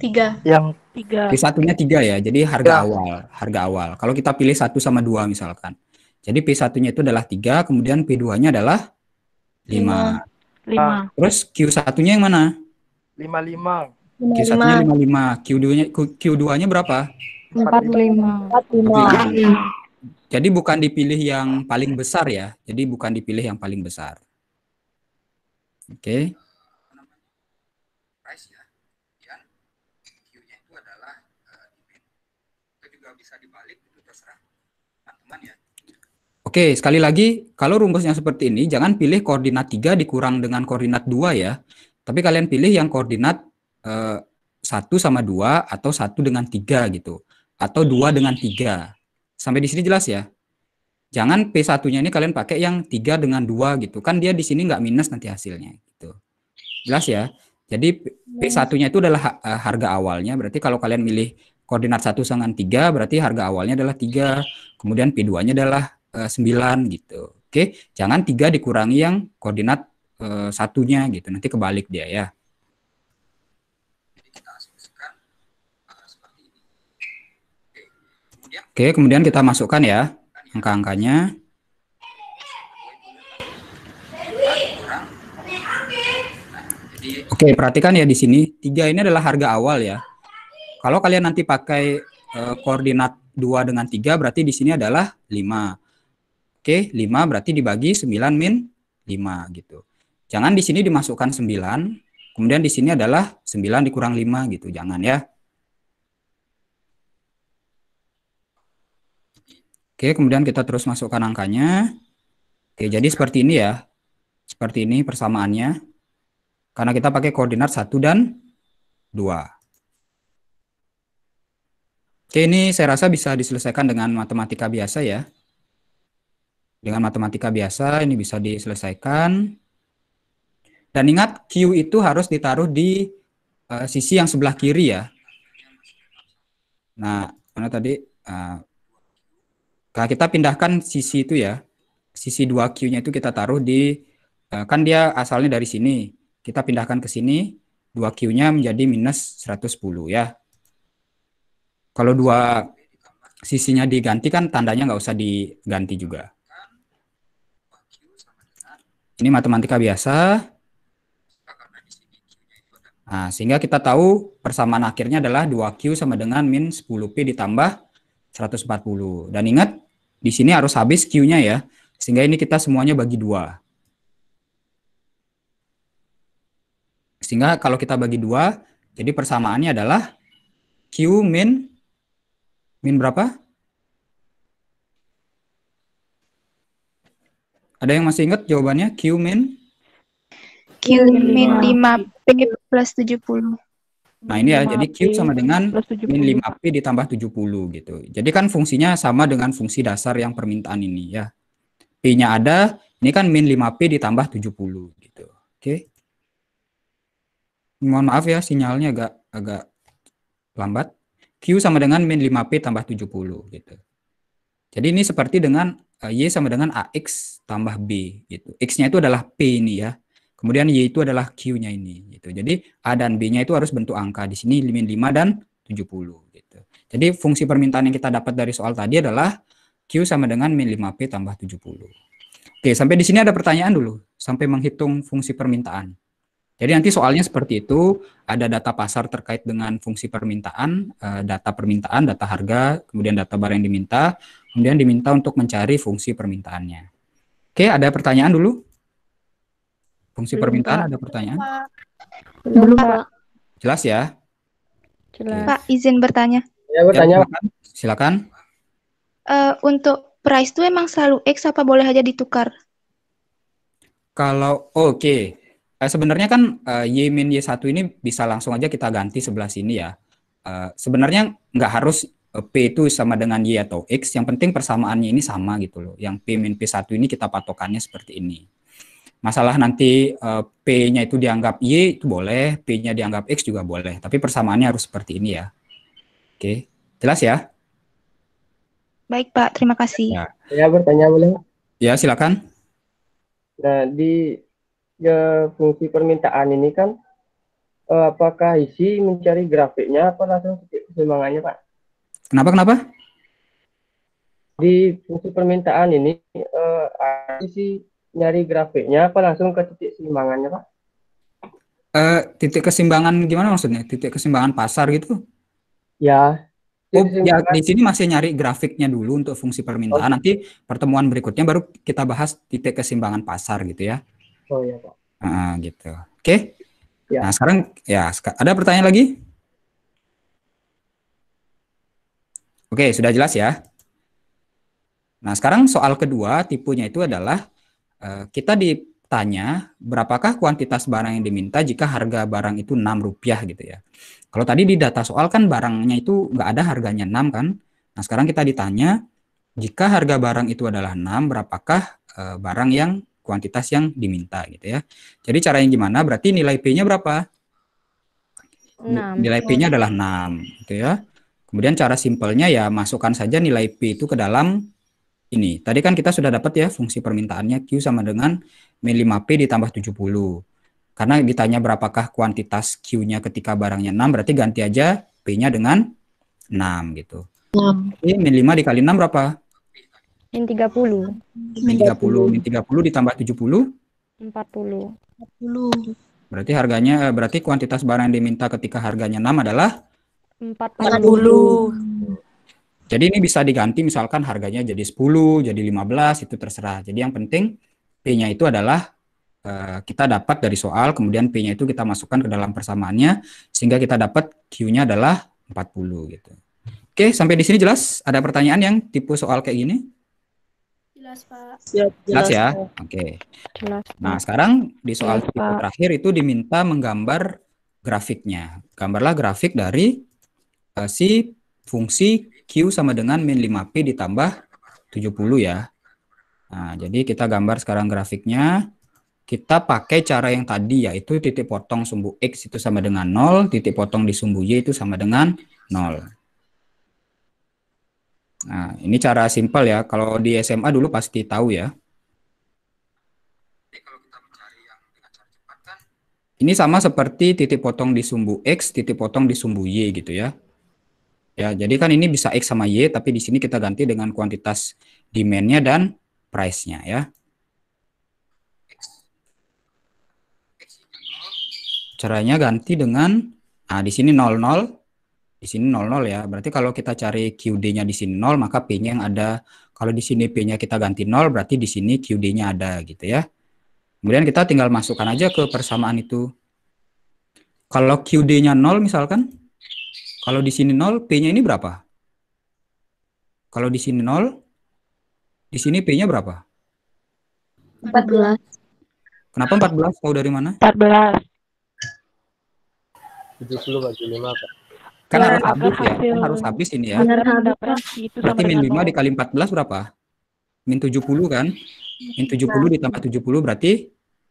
3. Yang 3. P1-nya 3 ya. Jadi harga ya. awal, harga awal. Kalau kita pilih 1 sama 2 misalkan. Jadi P1-nya itu adalah 3, kemudian P2-nya adalah 5. 5 lima. Ah, terus Q1-nya yang mana? Lima lima. q satunya lima lima. Q2-nya Q2-nya berapa? Empat lima. Empat lima. Jadi bukan dipilih yang paling besar ya. Jadi bukan dipilih yang paling besar. Oke. Okay. Oke, sekali lagi, kalau rumusnya seperti ini, jangan pilih koordinat 3 dikurang dengan koordinat 2 ya. Tapi kalian pilih yang koordinat eh, 1 sama 2 atau 1 dengan 3 gitu. Atau 2 dengan 3. Sampai di sini jelas ya? Jangan P1-nya ini kalian pakai yang 3 dengan 2 gitu. Kan dia di sini nggak minus nanti hasilnya gitu. Jelas ya? Jadi P1-nya itu adalah eh, harga awalnya. Berarti kalau kalian milih koordinat 1 dengan 3, berarti harga awalnya adalah 3. Kemudian P2-nya adalah 9 eh, gitu. Oke, jangan tiga dikurangi yang koordinat eh, satunya gitu. Nanti kebalik dia ya. Oke, kemudian kita masukkan ya angka-angkanya. Oke, perhatikan ya di sini. Tiga ini adalah harga awal ya. Kalau kalian nanti pakai eh, koordinat dua dengan tiga berarti di sini adalah 5. Oke, 5 berarti dibagi 9 min 5 gitu. Jangan di sini dimasukkan 9, kemudian di sini adalah 9 dikurang 5 gitu. Jangan ya. Oke, kemudian kita terus masukkan angkanya. Oke, jadi seperti ini ya. Seperti ini persamaannya. Karena kita pakai koordinat 1 dan 2. Oke, ini saya rasa bisa diselesaikan dengan matematika biasa ya. Dengan matematika biasa ini bisa diselesaikan. Dan ingat Q itu harus ditaruh di uh, sisi yang sebelah kiri ya. Nah, karena tadi uh, kita pindahkan sisi itu ya, sisi 2Q-nya itu kita taruh di, uh, kan dia asalnya dari sini. Kita pindahkan ke sini, 2Q-nya menjadi minus 110 ya. Kalau dua sisinya diganti kan tandanya nggak usah diganti juga. Ini matematika biasa. Nah, sehingga kita tahu persamaan akhirnya adalah 2Q sama dengan min 10P ditambah 140. Dan ingat, di sini harus habis Q-nya ya. Sehingga ini kita semuanya bagi dua. Sehingga kalau kita bagi dua, jadi persamaannya adalah Q min min berapa? Ada yang masih ingat jawabannya? Q min? Q min 5P plus 70. Nah ini ya, jadi Q sama dengan min 5P ditambah 70 gitu. Jadi kan fungsinya sama dengan fungsi dasar yang permintaan ini ya. P-nya ada, ini kan min 5P ditambah 70 gitu. Oke. Mohon maaf ya sinyalnya agak agak lambat. Q sama dengan min 5P tambah 70 gitu. Jadi ini seperti dengan eh, Y sama dengan AX tambah B gitu. X-nya itu adalah P ini ya. Kemudian Y itu adalah Q-nya ini gitu. Jadi A dan B-nya itu harus bentuk angka. Di sini 5 dan 70 gitu. Jadi fungsi permintaan yang kita dapat dari soal tadi adalah Q sama dengan min 5P tambah 70. Oke, sampai di sini ada pertanyaan dulu. Sampai menghitung fungsi permintaan. Jadi nanti soalnya seperti itu, ada data pasar terkait dengan fungsi permintaan, eh, data permintaan, data harga, kemudian data barang yang diminta, kemudian diminta untuk mencari fungsi permintaannya. Oke, ada pertanyaan dulu? Fungsi Belum, permintaan Pak. ada pertanyaan? Belum, Pak. Jelas ya? Jelas. Pak, izin bertanya. Ya, bertanya. Ya, silakan. Uh, untuk price itu emang selalu X apa boleh aja ditukar? Kalau oke, okay. Eh, sebenarnya kan uh, Y min Y1 ini bisa langsung aja kita ganti sebelah sini ya. Uh, sebenarnya nggak harus P itu sama dengan Y atau X, yang penting persamaannya ini sama gitu loh. Yang P min P1 ini kita patokannya seperti ini. Masalah nanti uh, P-nya itu dianggap Y itu boleh, P-nya dianggap X juga boleh. Tapi persamaannya harus seperti ini ya. Oke, jelas ya? Baik Pak, terima kasih. Ya, ya bertanya boleh? Ya, silakan. Nah, di ya fungsi permintaan ini kan uh, apakah isi mencari grafiknya apa langsung titik keseimbangannya Pak? Kenapa kenapa? Di fungsi permintaan ini uh, isi nyari grafiknya apa langsung ke titik keseimbangannya Pak? Eh, titik keseimbangan gimana maksudnya? Titik keseimbangan pasar gitu? Ya. Oh, ya di sini masih nyari grafiknya dulu untuk fungsi permintaan. Oh. Nanti pertemuan berikutnya baru kita bahas titik keseimbangan pasar gitu ya. Oh ya Pak. Uh, gitu. Oke. Okay? Ya. Nah sekarang ya ada pertanyaan lagi? Oke okay, sudah jelas ya. Nah sekarang soal kedua tipunya itu adalah uh, kita ditanya berapakah kuantitas barang yang diminta jika harga barang itu enam rupiah gitu ya. Kalau tadi di data soal kan barangnya itu nggak ada harganya 6 kan. Nah sekarang kita ditanya jika harga barang itu adalah 6 berapakah eh, barang yang kuantitas yang diminta gitu ya. Jadi cara yang gimana? Berarti nilai P-nya berapa? 6. Nilai P-nya adalah 6 gitu ya. Kemudian cara simpelnya ya masukkan saja nilai P itu ke dalam ini. Tadi kan kita sudah dapat ya fungsi permintaannya Q sama dengan min 5P ditambah 70. Karena ditanya berapakah kuantitas Q-nya ketika barangnya 6, berarti ganti aja P-nya dengan 6 gitu. 6. Ini min 5 dikali 6 berapa? Min 30. Min 30. Min 30 ditambah 70? 40. 40. Berarti harganya eh, berarti kuantitas barang yang diminta ketika harganya 6 adalah 40. 40. Jadi ini bisa diganti misalkan harganya jadi 10, jadi 15 itu terserah. Jadi yang penting P-nya itu adalah uh, kita dapat dari soal, kemudian P-nya itu kita masukkan ke dalam persamaannya sehingga kita dapat Q-nya adalah 40 gitu. Oke, sampai di sini jelas? Ada pertanyaan yang tipe soal kayak gini? Jelas, Pak. jelas, jelas ya? Oke. Okay. Jelas. Nah, sekarang di soal jelas, terakhir itu diminta menggambar grafiknya. Gambarlah grafik dari uh, si fungsi Q sama dengan min 5P ditambah 70 ya. Nah, jadi kita gambar sekarang grafiknya. Kita pakai cara yang tadi yaitu titik potong sumbu X itu sama dengan 0, titik potong di sumbu Y itu sama dengan 0. Nah, ini cara simpel ya. Kalau di SMA dulu pasti tahu ya. Kan, ini sama seperti titik potong di sumbu X, titik potong di sumbu Y gitu ya. Ya, jadi kan ini bisa X sama Y, tapi di sini kita ganti dengan kuantitas demand-nya dan price-nya ya. Caranya ganti dengan, nah di sini nol di sini 00 ya. Berarti kalau kita cari QD-nya di sini 0, maka P-nya yang ada. Kalau di sini P-nya kita ganti 0, berarti di sini QD-nya ada gitu ya. Kemudian kita tinggal masukkan aja ke persamaan itu. Kalau QD-nya 0 misalkan, kalau di sini 0, P-nya ini berapa? Kalau di sini 0, di sini P-nya berapa? 14. Kenapa 14? Tahu dari mana? 14. 70 bagi 5, Pak kan iya, harus habis ya kan harus habis ini ya berarti min 5 dikali 14 berapa min 70 kan min 70 nah. Iya. ditambah 70 berarti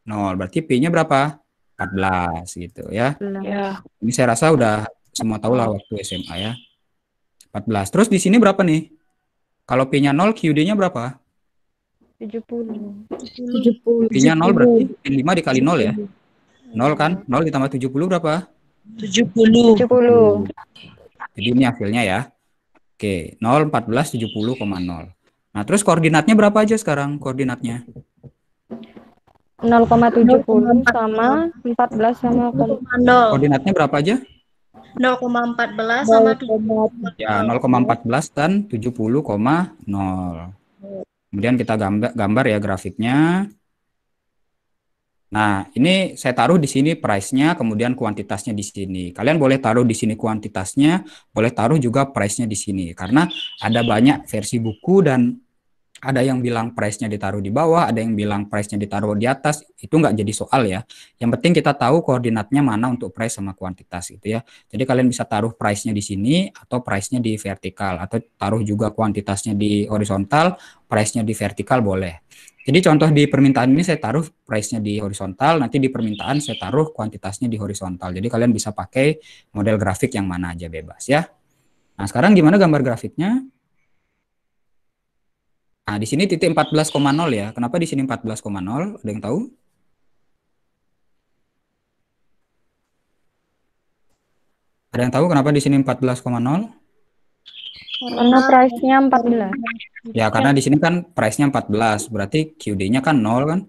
0 berarti p-nya berapa 14 gitu ya. ya ini saya rasa udah semua tahu lah waktu SMA ya 14 terus di sini berapa nih kalau p-nya 0 qd-nya berapa 70 p-nya 0 berarti min 5 dikali 0 ya 0 kan 0 ditambah 70 berapa 70. 70. Jadi ini hasilnya ya. Oke, 0, 14, 70, 0. Nah, terus koordinatnya berapa aja sekarang koordinatnya? 0,70 sama 14 sama 0. Koordinatnya berapa aja? 0,14 sama 0,14 Ya, dan 70,0. Kemudian kita gambar, gambar ya grafiknya. Nah, ini saya taruh di sini price-nya, kemudian kuantitasnya di sini. Kalian boleh taruh di sini kuantitasnya, boleh taruh juga price-nya di sini. Karena ada banyak versi buku dan ada yang bilang price-nya ditaruh di bawah, ada yang bilang price-nya ditaruh di atas, itu nggak jadi soal ya. Yang penting kita tahu koordinatnya mana untuk price sama kuantitas gitu ya. Jadi kalian bisa taruh price-nya di sini atau price-nya di vertikal atau taruh juga kuantitasnya di horizontal, price-nya di vertikal boleh. Jadi contoh di permintaan ini saya taruh price-nya di horizontal, nanti di permintaan saya taruh kuantitasnya di horizontal. Jadi kalian bisa pakai model grafik yang mana aja bebas ya. Nah sekarang gimana gambar grafiknya? Nah, di sini titik 14,0 ya. Kenapa di sini 14,0? Ada yang tahu? Ada yang tahu kenapa di sini 14,0? Karena price-nya 14. Ya, karena di sini kan price-nya 14, berarti QD-nya kan 0 kan?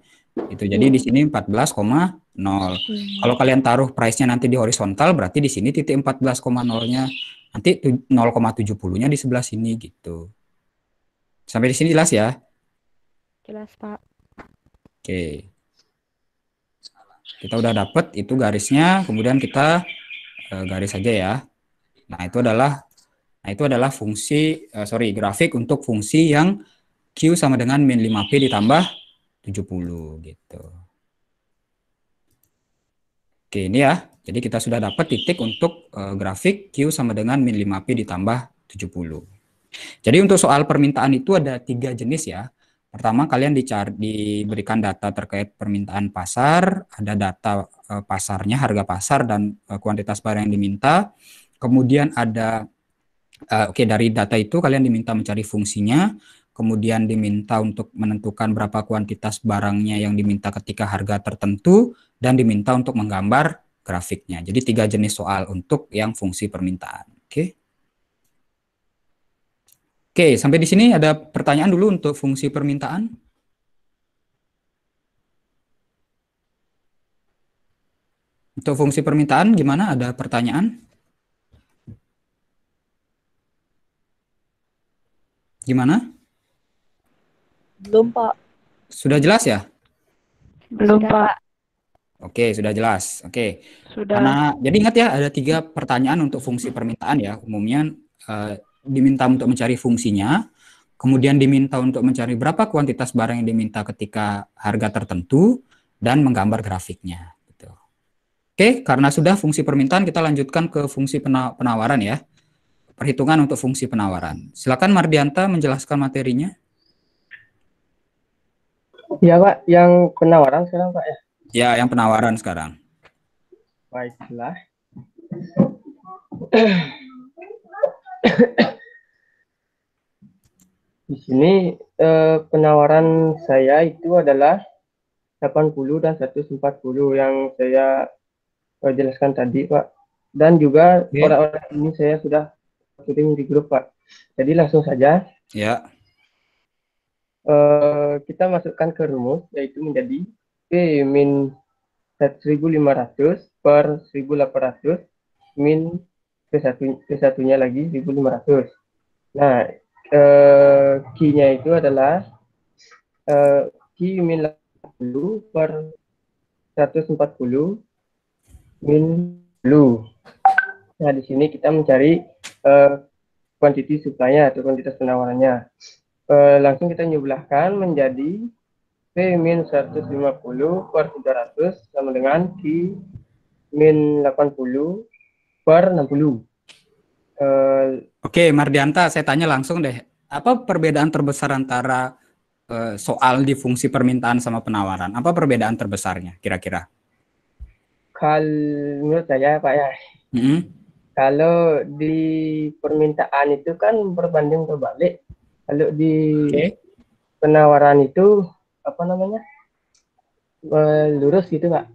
Itu jadi di sini 14,0. Kalau kalian taruh price-nya nanti di horizontal, berarti di sini titik 14,0-nya. Nanti 0,70-nya di sebelah sini gitu. Sampai di sini jelas ya? Jelas, Pak. Oke. Kita udah dapet itu garisnya, kemudian kita e, garis aja ya. Nah, itu adalah nah itu adalah fungsi e, sorry, grafik untuk fungsi yang Q sama dengan min 5P ditambah 70 gitu. Oke, ini ya. Jadi kita sudah dapat titik untuk e, grafik Q sama dengan min 5P ditambah 70. Jadi untuk soal permintaan itu ada tiga jenis ya. Pertama kalian dicari, diberikan data terkait permintaan pasar, ada data e, pasarnya, harga pasar dan e, kuantitas barang yang diminta. Kemudian ada e, oke okay, dari data itu kalian diminta mencari fungsinya, kemudian diminta untuk menentukan berapa kuantitas barangnya yang diminta ketika harga tertentu dan diminta untuk menggambar grafiknya. Jadi tiga jenis soal untuk yang fungsi permintaan. Oke. Okay. Oke, sampai di sini ada pertanyaan dulu untuk fungsi permintaan. Untuk fungsi permintaan gimana? Ada pertanyaan? Gimana? Belum, Pak. Sudah jelas ya? Belum, Pak. Oke, sudah jelas. Oke. Sudah. Karena, jadi ingat ya, ada tiga pertanyaan untuk fungsi permintaan ya. Umumnya uh, diminta untuk mencari fungsinya, kemudian diminta untuk mencari berapa kuantitas barang yang diminta ketika harga tertentu dan menggambar grafiknya. Gitu. Oke, karena sudah fungsi permintaan kita lanjutkan ke fungsi penawaran ya. Perhitungan untuk fungsi penawaran. Silakan Mardianta menjelaskan materinya. Ya Pak, yang penawaran sekarang Pak ya? Ya, yang penawaran sekarang. Baiklah. [CLEARS THROAT] [COUGHS] di sini eh, penawaran saya itu adalah 80 dan 140 yang saya eh, jelaskan tadi Pak dan juga orang orang-orang ini saya sudah kirim di grup Pak jadi langsung saja ya yeah. eh, kita masukkan ke rumus yaitu menjadi P min 1500 per 1800 min P1, P1-nya lagi 1500. Nah, eh, key-nya itu adalah eh, key min 80 per 140 min 10. Nah, di sini kita mencari eh, quantity supply atau kuantitas penawarannya. Eh, langsung kita nyebelahkan menjadi P min 150 per 300 sama dengan Q min 80 per 60. Uh, eh, Oke, okay, Mardianta, saya tanya langsung deh. Apa perbedaan terbesar antara uh, soal di fungsi permintaan sama penawaran? Apa perbedaan terbesarnya kira-kira? Kalau menurut saya, Pak ya, mm -hmm. kalau di permintaan itu kan berbanding terbalik. Kalau di okay. penawaran itu apa namanya? Uh, lurus gitu, Pak.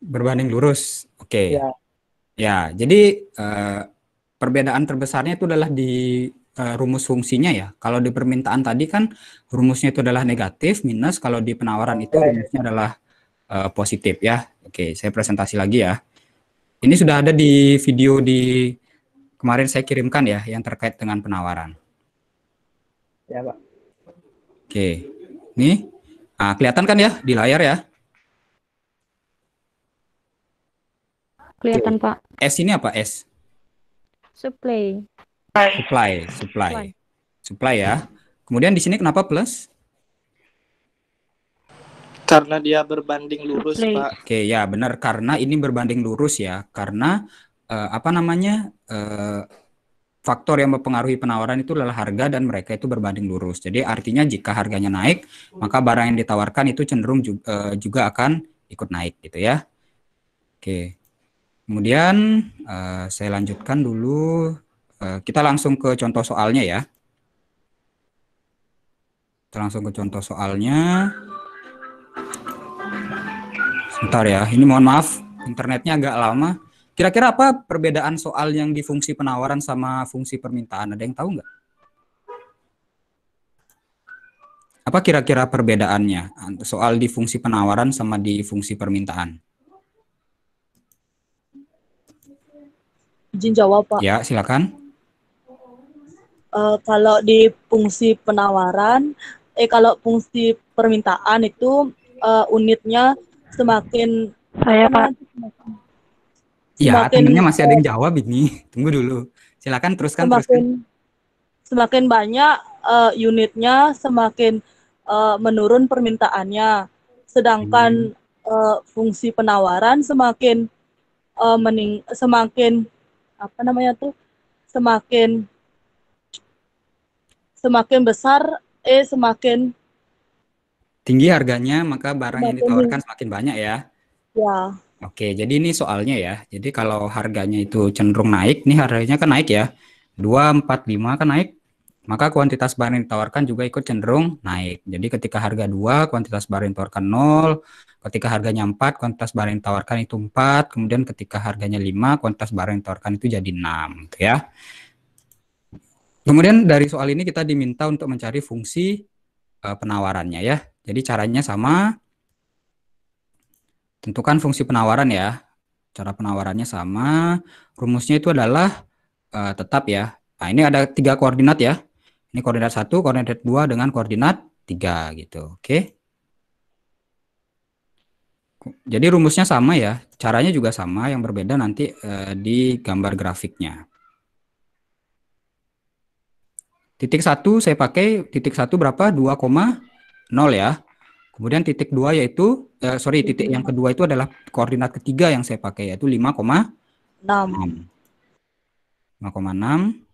Berbanding lurus. Oke. Okay. Ya Ya, jadi uh, perbedaan terbesarnya itu adalah di uh, rumus fungsinya ya. Kalau di permintaan tadi kan rumusnya itu adalah negatif minus, kalau di penawaran itu rumusnya adalah uh, positif ya. Oke, saya presentasi lagi ya. Ini sudah ada di video di kemarin saya kirimkan ya yang terkait dengan penawaran. Ya, Pak. Oke. Nih. Nah, kelihatan kan ya di layar ya? Kelihatan, Pak. S ini apa S? Supply. Supply, supply. Supply, ya. Kemudian di sini kenapa plus? Karena dia berbanding lurus, supply. Pak. Oke, ya benar karena ini berbanding lurus ya. Karena uh, apa namanya? uh, faktor yang mempengaruhi penawaran itu adalah harga dan mereka itu berbanding lurus. Jadi artinya jika harganya naik, maka barang yang ditawarkan itu cenderung juga, eh, juga akan ikut naik gitu ya. Oke. Kemudian uh, saya lanjutkan dulu, uh, kita langsung ke contoh soalnya ya. Kita langsung ke contoh soalnya. Sebentar ya, ini mohon maaf, internetnya agak lama. Kira-kira apa perbedaan soal yang di fungsi penawaran sama fungsi permintaan? Ada yang tahu nggak? Apa kira-kira perbedaannya soal di fungsi penawaran sama di fungsi permintaan? Izin jawab, Pak. Ya, silakan. Uh, kalau di fungsi penawaran, eh kalau fungsi permintaan itu uh, unitnya semakin saya Pak. Ya, semakin, ya, temennya masih ada yang jawab ini. [LAUGHS] Tunggu dulu. Silakan teruskan semakin, teruskan. Semakin banyak uh, unitnya, semakin uh, menurun permintaannya. Sedangkan hmm. uh, fungsi penawaran semakin uh, mening semakin apa namanya tuh semakin semakin besar eh semakin tinggi harganya maka barang yang ditawarkan semakin banyak ya. Ya. Oke, jadi ini soalnya ya. Jadi kalau harganya itu cenderung naik, nih harganya kan naik ya. dua empat lima kan naik maka kuantitas barang yang ditawarkan juga ikut cenderung naik. Jadi ketika harga 2, kuantitas barang yang ditawarkan 0, ketika harganya 4, kuantitas barang yang ditawarkan itu 4, kemudian ketika harganya 5, kuantitas barang yang ditawarkan itu jadi 6 gitu ya. Kemudian dari soal ini kita diminta untuk mencari fungsi uh, penawarannya ya. Jadi caranya sama. Tentukan fungsi penawaran ya. Cara penawarannya sama. Rumusnya itu adalah uh, tetap ya. Nah, ini ada tiga koordinat ya ini koordinat 1, koordinat 2 dengan koordinat 3 gitu. Oke. Okay? Jadi rumusnya sama ya, caranya juga sama, yang berbeda nanti eh, di gambar grafiknya. Titik 1 saya pakai titik 1 berapa? 2,0 ya. Kemudian titik 2 yaitu eh, sorry titik yang kedua itu adalah koordinat ketiga yang saya pakai yaitu 5,6. 5,6.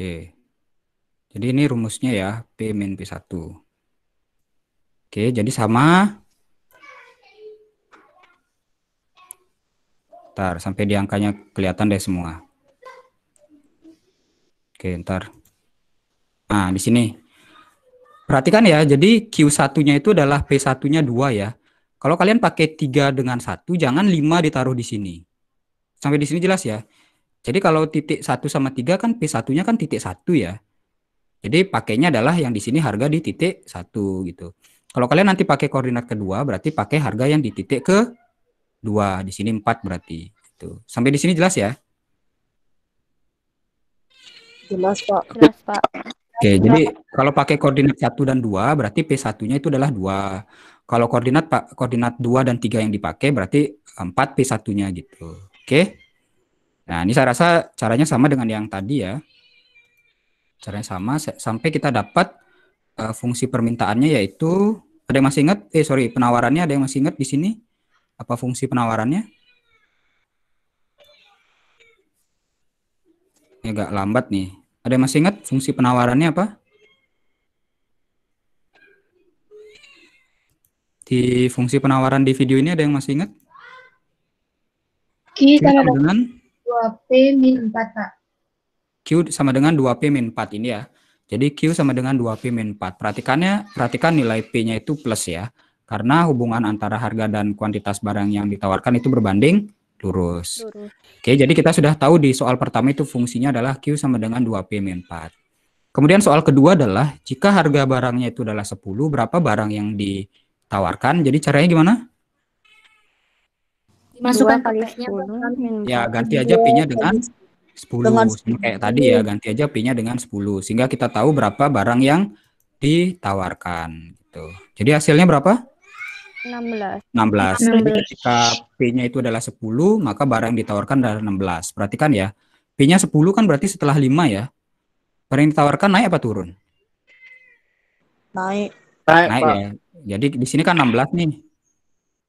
Oke. Jadi ini rumusnya ya, P min P1. Oke, jadi sama. Ntar, sampai di angkanya kelihatan deh semua. Oke, ntar. Nah, di sini. Perhatikan ya, jadi Q1-nya itu adalah P1-nya 2 ya. Kalau kalian pakai 3 dengan 1, jangan 5 ditaruh di sini. Sampai di sini jelas ya. Jadi kalau titik 1 sama 3 kan P1-nya kan titik 1 ya. Jadi pakainya adalah yang di sini harga di titik 1 gitu. Kalau kalian nanti pakai koordinat kedua berarti pakai harga yang di titik ke 2. Di sini 4 berarti. Gitu. Sampai di sini jelas ya? Jelas, Pak. Jelas, Pak. Oke, jelas. jadi kalau pakai koordinat 1 dan 2 berarti P1-nya itu adalah 2. Kalau koordinat Pak koordinat 2 dan 3 yang dipakai berarti 4 P1-nya gitu. Oke. Okay? Nah, ini saya rasa caranya sama dengan yang tadi ya. Caranya sama sampai kita dapat uh, fungsi permintaannya yaitu ada yang masih ingat? Eh sorry, penawarannya ada yang masih ingat di sini? Apa fungsi penawarannya? Ini agak lambat nih. Ada yang masih ingat fungsi penawarannya apa? Di fungsi penawaran di video ini ada yang masih ingat? Kita ada. 2P min 4, Pak. Q sama dengan 2P min 4 ini ya. Jadi Q sama dengan 2P min 4. Perhatikannya, perhatikan nilai P-nya itu plus ya. Karena hubungan antara harga dan kuantitas barang yang ditawarkan itu berbanding lurus. lurus. Oke, jadi kita sudah tahu di soal pertama itu fungsinya adalah Q sama dengan 2P min 4. Kemudian soal kedua adalah jika harga barangnya itu adalah 10, berapa barang yang ditawarkan? Jadi caranya gimana? masukkan kali sepuluh ya ganti aja pinya dengan 10 dengan kayak tadi ya ganti aja pinya dengan 10 sehingga kita tahu berapa barang yang ditawarkan gitu. Jadi hasilnya berapa? 16. 16. 16. jika ketika P-nya itu adalah 10, maka barang yang ditawarkan adalah 16. Perhatikan ya. P-nya 10 kan berarti setelah 5 ya. Barang yang ditawarkan naik apa turun? Naik. Naik, naik ya. Jadi di sini kan 16 nih.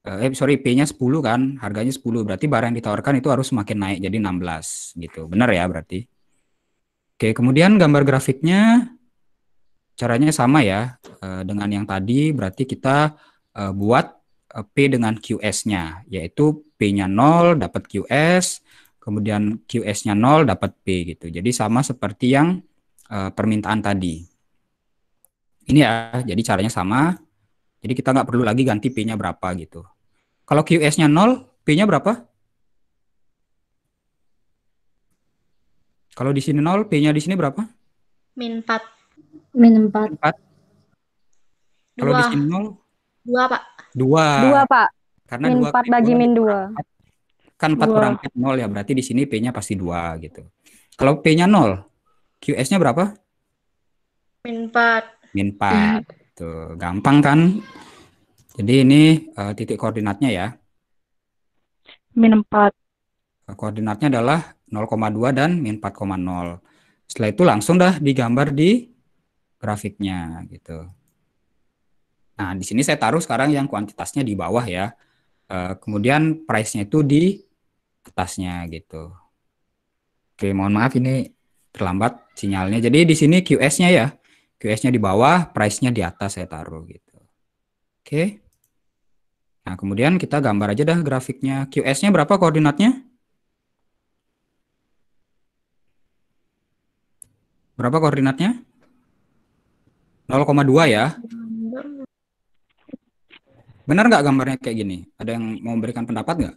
Eh, eh sorry P-nya 10 kan, harganya 10. Berarti barang yang ditawarkan itu harus semakin naik jadi 16 gitu. Benar ya berarti. Oke, kemudian gambar grafiknya caranya sama ya eh, dengan yang tadi, berarti kita eh, buat P dengan QS-nya, yaitu P-nya 0 dapat QS, kemudian QS-nya 0 dapat P gitu. Jadi sama seperti yang permintaan tadi. Ini ya, jadi caranya sama. Jadi kita nggak perlu lagi ganti P-nya berapa gitu. Kalau QS-nya 0, P-nya berapa? Kalau di sini 0, P-nya di sini berapa? Min 4. Min 4. 4. Kalau di sini 0? 2, Pak. 2. 2, Pak. Karena min 2 4 bagi min 2. Kan 4 2. kurang 4 0 ya, berarti di sini P-nya pasti 2 gitu. Kalau P-nya 0, QS-nya berapa? Min 4. Min 4. Min 4 gitu gampang kan? Jadi ini uh, titik koordinatnya ya. Min 4. Eh, koordinatnya adalah 0,2 dan min 4,0. Setelah itu langsung dah digambar di grafiknya gitu. Nah, di sini saya taruh sekarang yang kuantitasnya di bawah ya. Uh, kemudian price-nya itu di atasnya gitu. Oke, mohon maaf ini terlambat sinyalnya. Jadi di sini QS-nya ya QS-nya di bawah, price-nya di atas saya taruh gitu. Oke. Okay. Nah, kemudian kita gambar aja dah grafiknya. QS-nya berapa koordinatnya? Berapa koordinatnya? 0,2 ya. Benar nggak gambarnya kayak gini? Ada yang mau memberikan pendapat nggak?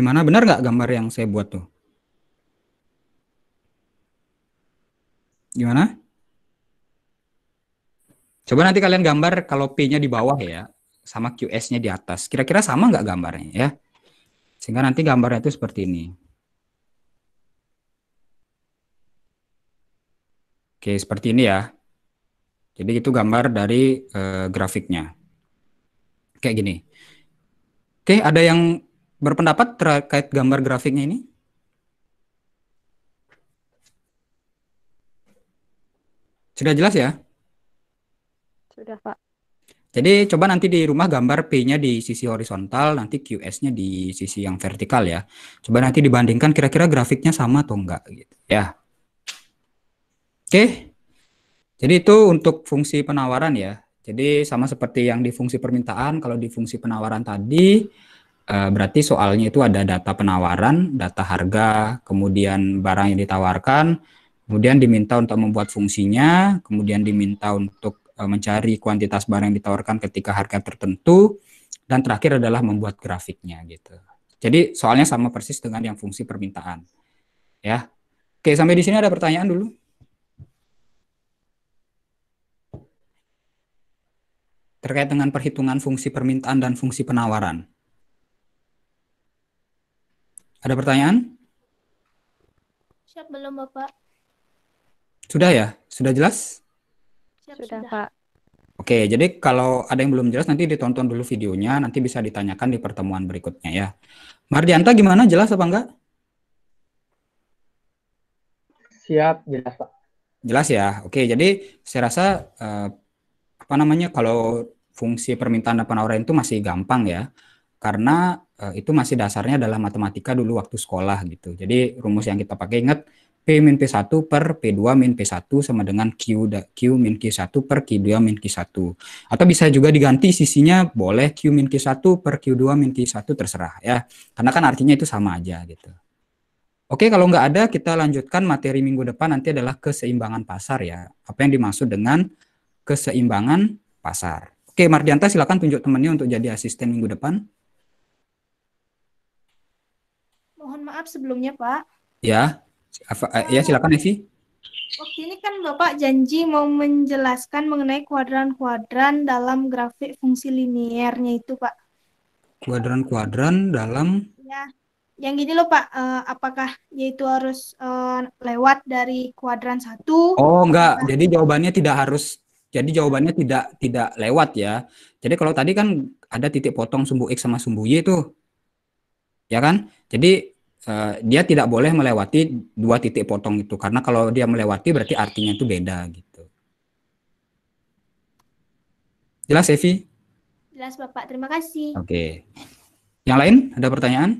Gimana benar nggak gambar yang saya buat tuh? Gimana? Coba nanti kalian gambar kalau P-nya di bawah ya, sama QS-nya di atas. Kira-kira sama nggak gambarnya ya? Sehingga nanti gambarnya itu seperti ini. Oke, seperti ini ya. Jadi itu gambar dari e, grafiknya. Kayak gini. Oke, ada yang berpendapat terkait gambar grafiknya ini? Sudah jelas ya? Sudah, Pak. Jadi coba nanti di rumah gambar P-nya di sisi horizontal, nanti QS-nya di sisi yang vertikal ya. Coba nanti dibandingkan kira-kira grafiknya sama atau enggak gitu ya. Oke. Jadi itu untuk fungsi penawaran ya. Jadi sama seperti yang di fungsi permintaan, kalau di fungsi penawaran tadi eh, berarti soalnya itu ada data penawaran, data harga, kemudian barang yang ditawarkan, Kemudian diminta untuk membuat fungsinya, kemudian diminta untuk e, mencari kuantitas barang yang ditawarkan ketika harga tertentu, dan terakhir adalah membuat grafiknya gitu. Jadi soalnya sama persis dengan yang fungsi permintaan. Ya. Oke, sampai di sini ada pertanyaan dulu? terkait dengan perhitungan fungsi permintaan dan fungsi penawaran. Ada pertanyaan? Siap belum, Bapak. Sudah ya? Sudah jelas? Siap, sudah, Pak. Oke, jadi kalau ada yang belum jelas nanti ditonton dulu videonya, nanti bisa ditanyakan di pertemuan berikutnya ya. Mardianta gimana? Jelas apa enggak? Siap, jelas Pak. Jelas ya. Oke, jadi saya rasa eh, apa namanya kalau fungsi permintaan dan penawaran itu masih gampang ya. Karena eh, itu masih dasarnya adalah matematika dulu waktu sekolah gitu. Jadi rumus yang kita pakai ingat P min P1 per P2 min P1 sama dengan Q, Q min Q1 per Q2 min Q1. Atau bisa juga diganti sisinya boleh Q min Q1 per Q2 min Q1 terserah ya. Karena kan artinya itu sama aja gitu. Oke kalau nggak ada kita lanjutkan materi minggu depan nanti adalah keseimbangan pasar ya. Apa yang dimaksud dengan keseimbangan pasar. Oke Mardianta silakan tunjuk temannya untuk jadi asisten minggu depan. Mohon maaf sebelumnya Pak. Ya, apa, eh, ya silakan Evi. Oke ini kan Bapak janji mau menjelaskan mengenai kuadran-kuadran dalam grafik fungsi liniernya itu, Pak. Kuadran-kuadran dalam Ya. Yang gini loh, Pak, uh, apakah yaitu harus uh, lewat dari kuadran satu? Oh, enggak. Nah. Jadi jawabannya tidak harus jadi jawabannya tidak tidak lewat ya. Jadi kalau tadi kan ada titik potong sumbu X sama sumbu Y itu, Ya kan? Jadi Eh, dia tidak boleh melewati dua titik potong itu karena kalau dia melewati berarti artinya itu beda gitu. Jelas Evi? Jelas Bapak, terima kasih. Oke. Yang lain ada pertanyaan?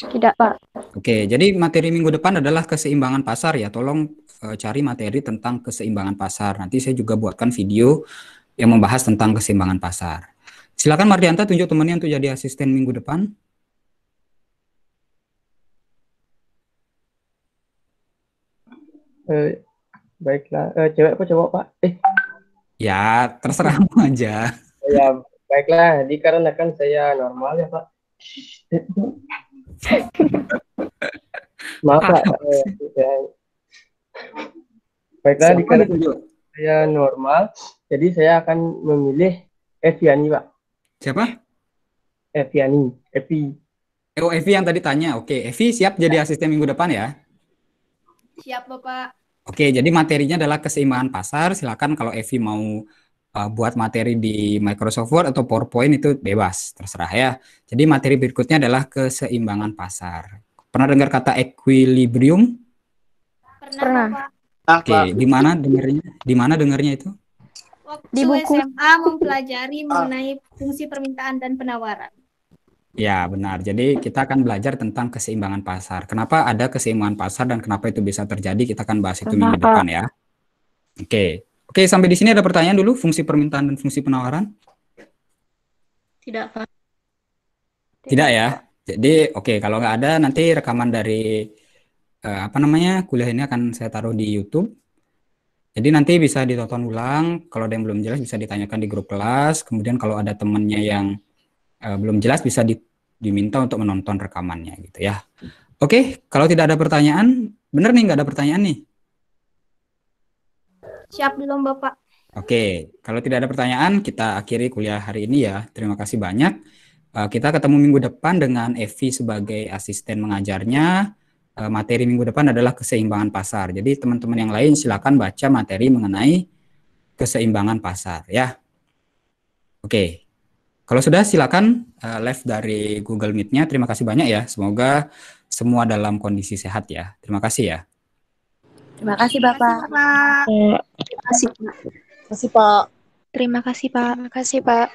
Tidak Pak. Oke, jadi materi minggu depan adalah keseimbangan pasar ya. Tolong e, cari materi tentang keseimbangan pasar. Nanti saya juga buatkan video yang membahas tentang keseimbangan pasar. Silakan Mardianta tunjuk temannya untuk jadi asisten minggu depan. Eh, baiklah, eh, cewek apa cowok Pak? Eh. Ya, terserahmu aja. Oh, ya, baiklah. Dikarenakan saya normal ya Pak. Maaf Pak. Eh, ya. Baiklah, dikarenakan saya normal, jadi saya akan memilih Eviani Pak. Siapa? Eviani, Evi. Oh, Evi yang tadi tanya. Oke, Evi siap jadi ya. asisten minggu depan ya? Siap, Bapak. Oke, jadi materinya adalah keseimbangan pasar. Silakan kalau Evi mau uh, buat materi di Microsoft Word atau PowerPoint itu bebas, terserah ya. Jadi materi berikutnya adalah keseimbangan pasar. Pernah dengar kata equilibrium? Pernah. Oke, di mana dengarnya? Di mana dengarnya itu? Waktu di buku SMA mempelajari mengenai fungsi permintaan dan penawaran. Ya, benar. Jadi kita akan belajar tentang keseimbangan pasar. Kenapa ada keseimbangan pasar dan kenapa itu bisa terjadi? Kita akan bahas itu minggu depan ya. Oke. Oke, sampai di sini ada pertanyaan dulu fungsi permintaan dan fungsi penawaran? Tidak, Pak. Tidak, ya. Jadi, oke, kalau nggak ada nanti rekaman dari uh, apa namanya? kuliah ini akan saya taruh di YouTube. Jadi nanti bisa ditonton ulang, kalau ada yang belum jelas bisa ditanyakan di grup kelas, kemudian kalau ada temannya yang uh, belum jelas bisa di, diminta untuk menonton rekamannya gitu ya. Oke, kalau tidak ada pertanyaan, bener nih nggak ada pertanyaan nih? Siap belum Bapak. Oke, kalau tidak ada pertanyaan, kita akhiri kuliah hari ini ya. Terima kasih banyak. Eh, kita ketemu minggu depan dengan Evi sebagai asisten mengajarnya. Eh, materi minggu depan adalah keseimbangan pasar. Jadi teman-teman yang lain silakan baca materi mengenai keseimbangan pasar ya. Oke. Kalau sudah silakan eh, left dari Google Meet-nya. Terima kasih banyak ya. Semoga semua dalam kondisi sehat ya. Terima kasih ya. Terima kasih Bapak. Terima kasih Terima kasih Pak. Terima kasih Pak. Terima kasih Pak.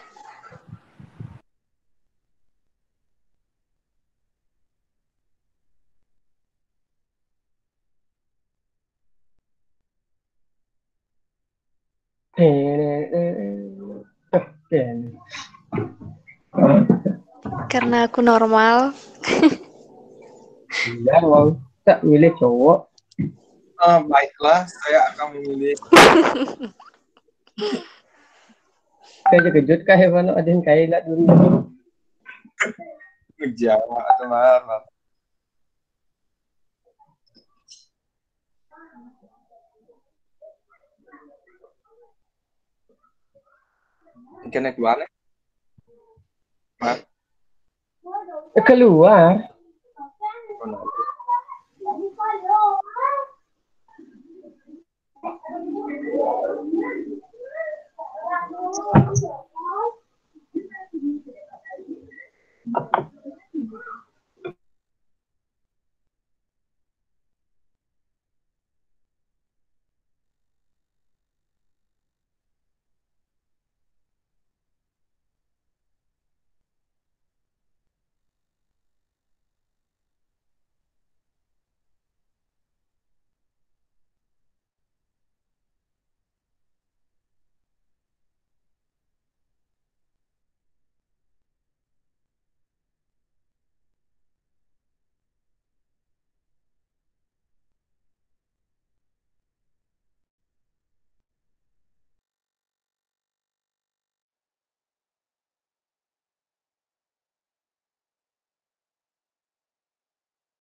karena aku normal. Iya, wow. Tak milih cowok. Uh, baiklah, saya akan memilih. Saya kejut kah Hewan ya, ada yang kaya nak dulu. Kejawa atau mana? Internet mana? Mana? keluar